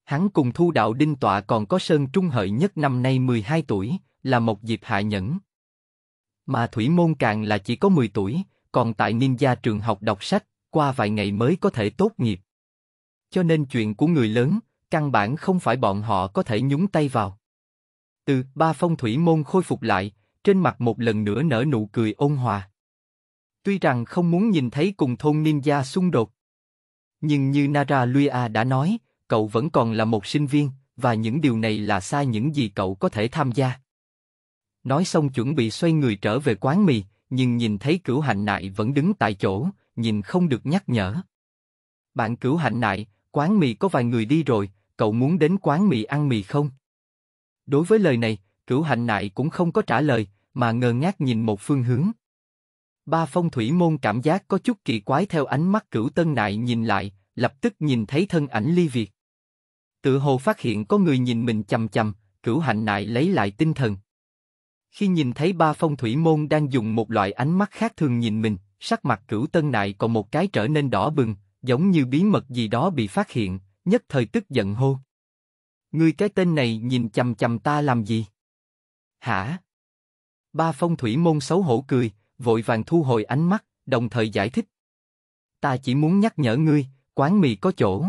Hắn cùng thu đạo đinh tọa còn có sơn trung hợi nhất năm nay 12 tuổi, là một dịp hạ nhẫn. Mà thủy môn càng là chỉ có 10 tuổi, còn tại niên gia trường học đọc sách, qua vài ngày mới có thể tốt nghiệp. Cho nên chuyện của người lớn, căn bản không phải bọn họ có thể nhúng tay vào. Từ ba phong thủy môn khôi phục lại, trên mặt một lần nữa nở nụ cười ôn hòa. Tuy rằng không muốn nhìn thấy cùng thôn niên gia xung đột, nhưng như Nara Luya đã nói, cậu vẫn còn là một sinh viên, và những điều này là xa những gì cậu có thể tham gia. Nói xong chuẩn bị xoay người trở về quán mì, nhưng nhìn thấy cửu hạnh nại vẫn đứng tại chỗ, nhìn không được nhắc nhở. Bạn cửu hạnh nại, quán mì có vài người đi rồi, cậu muốn đến quán mì ăn mì không? Đối với lời này, cửu hạnh nại cũng không có trả lời, mà ngờ ngác nhìn một phương hướng. Ba phong thủy môn cảm giác có chút kỳ quái theo ánh mắt cửu tân nại nhìn lại, lập tức nhìn thấy thân ảnh ly việt. Tự hồ phát hiện có người nhìn mình chầm chầm, cửu hạnh nại lấy lại tinh thần. Khi nhìn thấy ba phong thủy môn đang dùng một loại ánh mắt khác thường nhìn mình, sắc mặt cửu tân nại còn một cái trở nên đỏ bừng, giống như bí mật gì đó bị phát hiện, nhất thời tức giận hô. Ngươi cái tên này nhìn chầm chầm ta làm gì? Hả? Ba phong thủy môn xấu hổ cười, vội vàng thu hồi ánh mắt, đồng thời giải thích. Ta chỉ muốn nhắc nhở ngươi, quán mì có chỗ.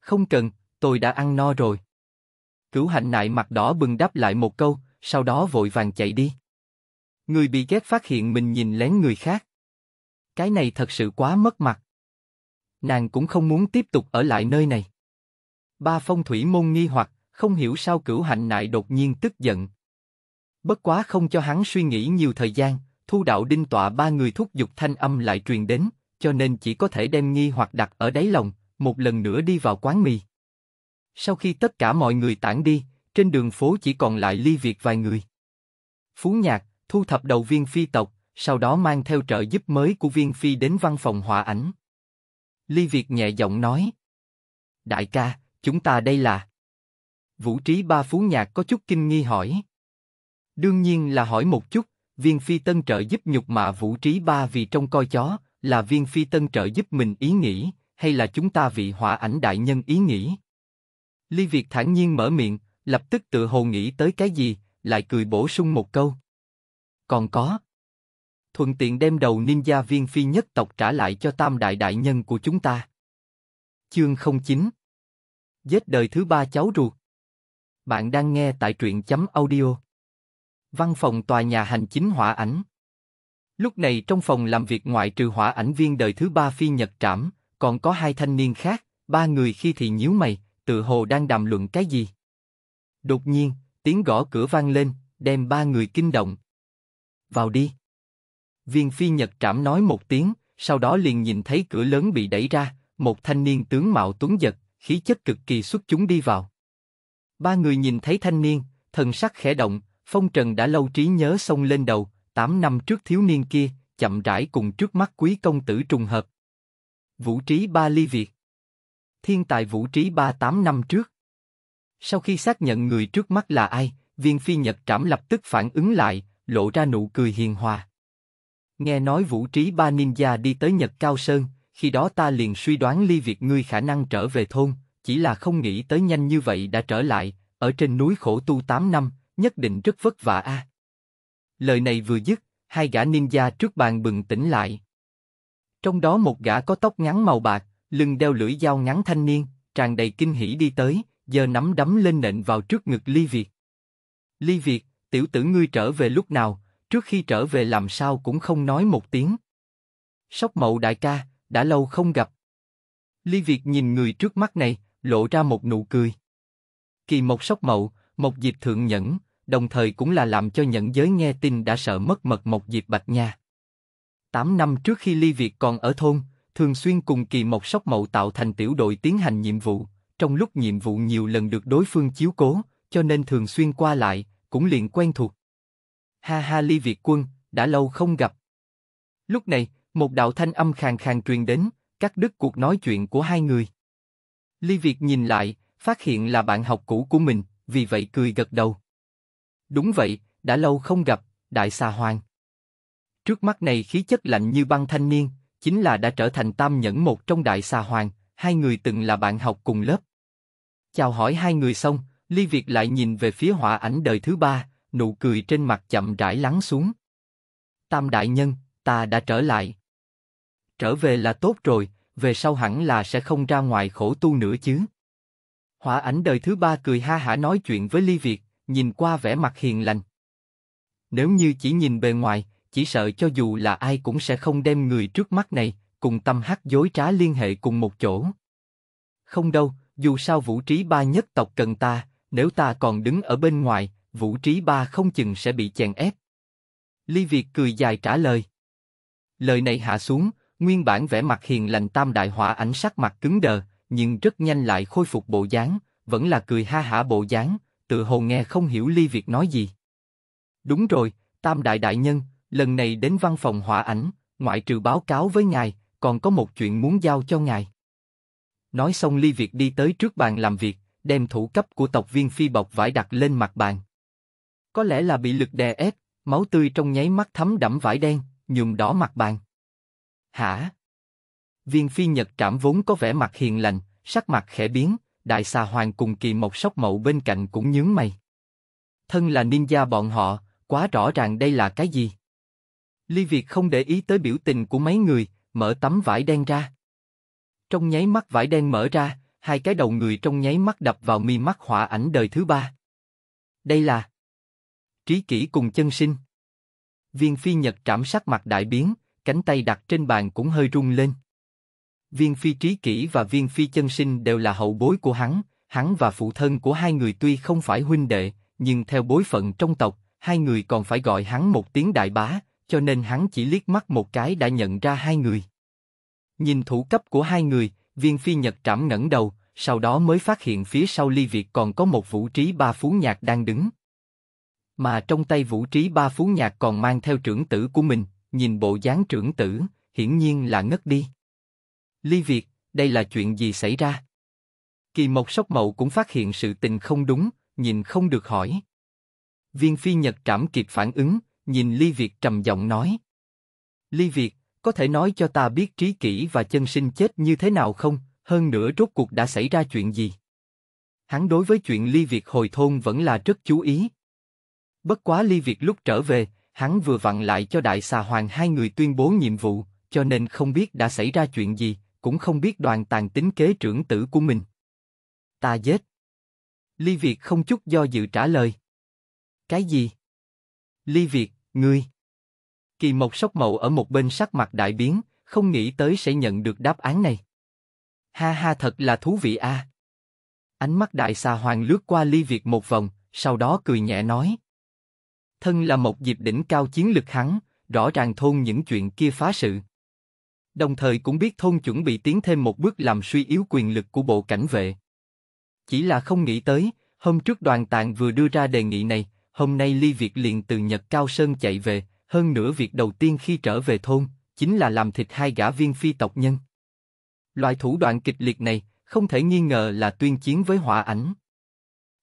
Không cần, tôi đã ăn no rồi. Cửu hạnh nại mặt đỏ bừng đáp lại một câu, sau đó vội vàng chạy đi. Người bị ghét phát hiện mình nhìn lén người khác. Cái này thật sự quá mất mặt. Nàng cũng không muốn tiếp tục ở lại nơi này. Ba phong thủy môn nghi hoặc, không hiểu sao cửu hạnh nại đột nhiên tức giận. Bất quá không cho hắn suy nghĩ nhiều thời gian, thu đạo đinh tọa ba người thúc giục thanh âm lại truyền đến, cho nên chỉ có thể đem nghi hoặc đặt ở đáy lòng, một lần nữa đi vào quán mì. Sau khi tất cả mọi người tản đi, trên đường phố chỉ còn lại ly việt vài người. Phú Nhạc, thu thập đầu viên phi tộc, sau đó mang theo trợ giúp mới của viên phi đến văn phòng họa ảnh. Ly Việt nhẹ giọng nói. Đại ca, chúng ta đây là... Vũ trí ba phú nhạc có chút kinh nghi hỏi. Đương nhiên là hỏi một chút, viên phi tân trợ giúp nhục mạ vũ trí ba vì trong coi chó, là viên phi tân trợ giúp mình ý nghĩ, hay là chúng ta vị họa ảnh đại nhân ý nghĩ? Ly Việt thản nhiên mở miệng, lập tức tự hồ nghĩ tới cái gì, lại cười bổ sung một câu. Còn có. Thuận tiện đem đầu ninja viên phi nhất tộc trả lại cho tam đại đại nhân của chúng ta. Chương 09 Giết đời thứ ba cháu ruột Bạn đang nghe tại truyện chấm audio Văn phòng tòa nhà hành chính hỏa ảnh Lúc này trong phòng làm việc ngoại trừ hỏa ảnh viên đời thứ ba phi nhật trảm, còn có hai thanh niên khác, ba người khi thì nhíu mày, tự hồ đang đàm luận cái gì. Đột nhiên, tiếng gõ cửa vang lên, đem ba người kinh động. Vào đi. Viên phi nhật trảm nói một tiếng, sau đó liền nhìn thấy cửa lớn bị đẩy ra, một thanh niên tướng mạo tuấn giật, khí chất cực kỳ xuất chúng đi vào. Ba người nhìn thấy thanh niên, thần sắc khẽ động, phong trần đã lâu trí nhớ xông lên đầu, tám năm trước thiếu niên kia, chậm rãi cùng trước mắt quý công tử trùng hợp. Vũ trí ba ly Việt Thiên tài vũ trí ba tám năm trước sau khi xác nhận người trước mắt là ai, viên phi nhật trảm lập tức phản ứng lại, lộ ra nụ cười hiền hòa. Nghe nói vũ trí ba ninja đi tới Nhật Cao Sơn, khi đó ta liền suy đoán ly việc ngươi khả năng trở về thôn, chỉ là không nghĩ tới nhanh như vậy đã trở lại, ở trên núi khổ tu 8 năm, nhất định rất vất vả a. À. Lời này vừa dứt, hai gã ninja trước bàn bừng tỉnh lại. Trong đó một gã có tóc ngắn màu bạc, lưng đeo lưỡi dao ngắn thanh niên, tràn đầy kinh hỉ đi tới, giờ nắm đấm lên nện vào trước ngực Ly Việt. Ly Việt, tiểu tử ngươi trở về lúc nào, trước khi trở về làm sao cũng không nói một tiếng. Sóc mậu đại ca, đã lâu không gặp. Ly Việt nhìn người trước mắt này, lộ ra một nụ cười. Kỳ Mộc sóc mậu, một dịp thượng nhẫn, đồng thời cũng là làm cho nhẫn giới nghe tin đã sợ mất mật một dịp bạch nha. Tám năm trước khi Ly Việt còn ở thôn, thường xuyên cùng kỳ Mộc sóc mậu tạo thành tiểu đội tiến hành nhiệm vụ, trong lúc nhiệm vụ nhiều lần được đối phương chiếu cố, cho nên thường xuyên qua lại, cũng liền quen thuộc. Ha ha Ly Việt Quân, đã lâu không gặp. Lúc này, một đạo thanh âm khàn khàn truyền đến, cắt đứt cuộc nói chuyện của hai người. Ly Việt nhìn lại, phát hiện là bạn học cũ của mình, vì vậy cười gật đầu. Đúng vậy, đã lâu không gặp, Đại Xà Hoàng. Trước mắt này khí chất lạnh như băng thanh niên, chính là đã trở thành tam nhẫn một trong Đại Xà Hoàng, hai người từng là bạn học cùng lớp. Chào hỏi hai người xong, Ly Việt lại nhìn về phía họa ảnh đời thứ ba, nụ cười trên mặt chậm rãi lắng xuống. Tam đại nhân, ta đã trở lại. Trở về là tốt rồi, về sau hẳn là sẽ không ra ngoài khổ tu nữa chứ. Họa ảnh đời thứ ba cười ha hả nói chuyện với Ly Việt, nhìn qua vẻ mặt hiền lành. Nếu như chỉ nhìn bề ngoài, chỉ sợ cho dù là ai cũng sẽ không đem người trước mắt này, cùng tâm hắc dối trá liên hệ cùng một chỗ. Không đâu, dù sao vũ trí ba nhất tộc cần ta, nếu ta còn đứng ở bên ngoài, vũ trí ba không chừng sẽ bị chèn ép. Ly Việt cười dài trả lời. Lời này hạ xuống, nguyên bản vẻ mặt hiền lành tam đại hỏa ảnh sắc mặt cứng đờ, nhưng rất nhanh lại khôi phục bộ dáng, vẫn là cười ha hả bộ dáng, tự hồ nghe không hiểu Ly Việt nói gì. Đúng rồi, tam đại đại nhân, lần này đến văn phòng hỏa ảnh, ngoại trừ báo cáo với ngài, còn có một chuyện muốn giao cho ngài. Nói xong Ly Việt đi tới trước bàn làm việc, đem thủ cấp của tộc viên phi bọc vải đặt lên mặt bàn. Có lẽ là bị lực đè ép, máu tươi trong nháy mắt thấm đẫm vải đen, nhuộm đỏ mặt bàn. Hả? Viên phi nhật trảm vốn có vẻ mặt hiền lành, sắc mặt khẽ biến, đại xà hoàng cùng kỳ mộc sóc mậu bên cạnh cũng nhướng mày. Thân là ninja bọn họ, quá rõ ràng đây là cái gì. Ly Việt không để ý tới biểu tình của mấy người, mở tấm vải đen ra. Trong nháy mắt vải đen mở ra, hai cái đầu người trong nháy mắt đập vào mi mắt họa ảnh đời thứ ba. Đây là Trí kỷ cùng chân sinh. Viên phi nhật trảm sắc mặt đại biến, cánh tay đặt trên bàn cũng hơi rung lên. Viên phi trí kỷ và viên phi chân sinh đều là hậu bối của hắn, hắn và phụ thân của hai người tuy không phải huynh đệ, nhưng theo bối phận trong tộc, hai người còn phải gọi hắn một tiếng đại bá, cho nên hắn chỉ liếc mắt một cái đã nhận ra hai người. Nhìn thủ cấp của hai người, viên phi nhật trảm ngẩng đầu, sau đó mới phát hiện phía sau ly việt còn có một vũ trí ba phú nhạc đang đứng. Mà trong tay vũ trí ba phú nhạc còn mang theo trưởng tử của mình, nhìn bộ dáng trưởng tử, hiển nhiên là ngất đi. Ly Việt, đây là chuyện gì xảy ra? Kỳ Mộc Sóc Mậu cũng phát hiện sự tình không đúng, nhìn không được hỏi. Viên Phi Nhật trảm kịp phản ứng, nhìn Ly Việt trầm giọng nói. Ly Việt, có thể nói cho ta biết trí kỷ và chân sinh chết như thế nào không, hơn nữa rốt cuộc đã xảy ra chuyện gì? Hắn đối với chuyện Ly Việt hồi thôn vẫn là rất chú ý. Bất quá Ly Việt lúc trở về, hắn vừa vặn lại cho Đại Xà Hoàng hai người tuyên bố nhiệm vụ, cho nên không biết đã xảy ra chuyện gì, cũng không biết đoàn tàn tính kế trưởng tử của mình. Ta giết. Ly Việt không chút do dự trả lời. Cái gì? Ly Việt, Ngươi! Kỳ Mộc sốc mậu ở một bên sắc mặt đại biến, không nghĩ tới sẽ nhận được đáp án này. Ha ha thật là thú vị a. À. Ánh mắt đại xà hoàng lướt qua ly Việt một vòng, sau đó cười nhẹ nói. Thân là một dịp đỉnh cao chiến lực hắn, rõ ràng thôn những chuyện kia phá sự. Đồng thời cũng biết thôn chuẩn bị tiến thêm một bước làm suy yếu quyền lực của bộ cảnh vệ. Chỉ là không nghĩ tới, hôm trước đoàn tàng vừa đưa ra đề nghị này, Hôm nay Ly Việt liền từ Nhật Cao Sơn chạy về, hơn nữa việc đầu tiên khi trở về thôn, chính là làm thịt hai gã viên phi tộc nhân. Loại thủ đoạn kịch liệt này, không thể nghi ngờ là tuyên chiến với hỏa ảnh.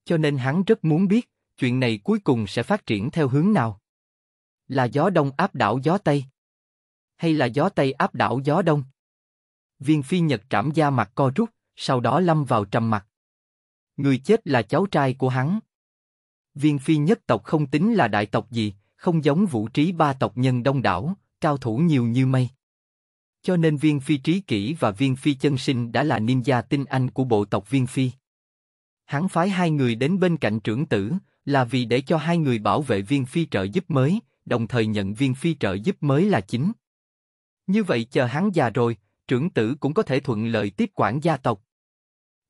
Cho nên hắn rất muốn biết, chuyện này cuối cùng sẽ phát triển theo hướng nào. Là gió đông áp đảo gió Tây? Hay là gió Tây áp đảo gió đông? Viên phi Nhật trảm da mặt co rút, sau đó lâm vào trầm mặt. Người chết là cháu trai của hắn. Viên phi nhất tộc không tính là đại tộc gì, không giống vũ trí ba tộc nhân đông đảo, cao thủ nhiều như mây. Cho nên viên phi trí kỷ và viên phi chân sinh đã là ninja tinh anh của bộ tộc viên phi. Hắn phái hai người đến bên cạnh trưởng tử, là vì để cho hai người bảo vệ viên phi trợ giúp mới, đồng thời nhận viên phi trợ giúp mới là chính. Như vậy chờ hắn già rồi, trưởng tử cũng có thể thuận lợi tiếp quản gia tộc.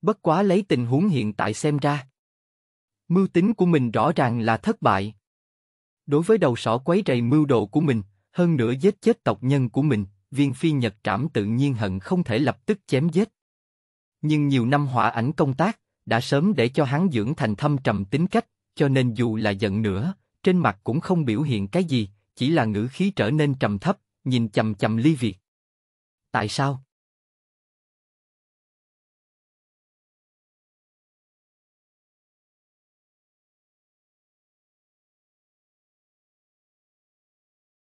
Bất quá lấy tình huống hiện tại xem ra. Mưu tính của mình rõ ràng là thất bại. Đối với đầu sỏ quấy rầy mưu đồ của mình, hơn nữa giết chết tộc nhân của mình, viên phi nhật trảm tự nhiên hận không thể lập tức chém giết. Nhưng nhiều năm hỏa ảnh công tác, đã sớm để cho hắn dưỡng thành thâm trầm tính cách, cho nên dù là giận nữa, trên mặt cũng không biểu hiện cái gì, chỉ là ngữ khí trở nên trầm thấp, nhìn chầm chầm ly việt. Tại sao?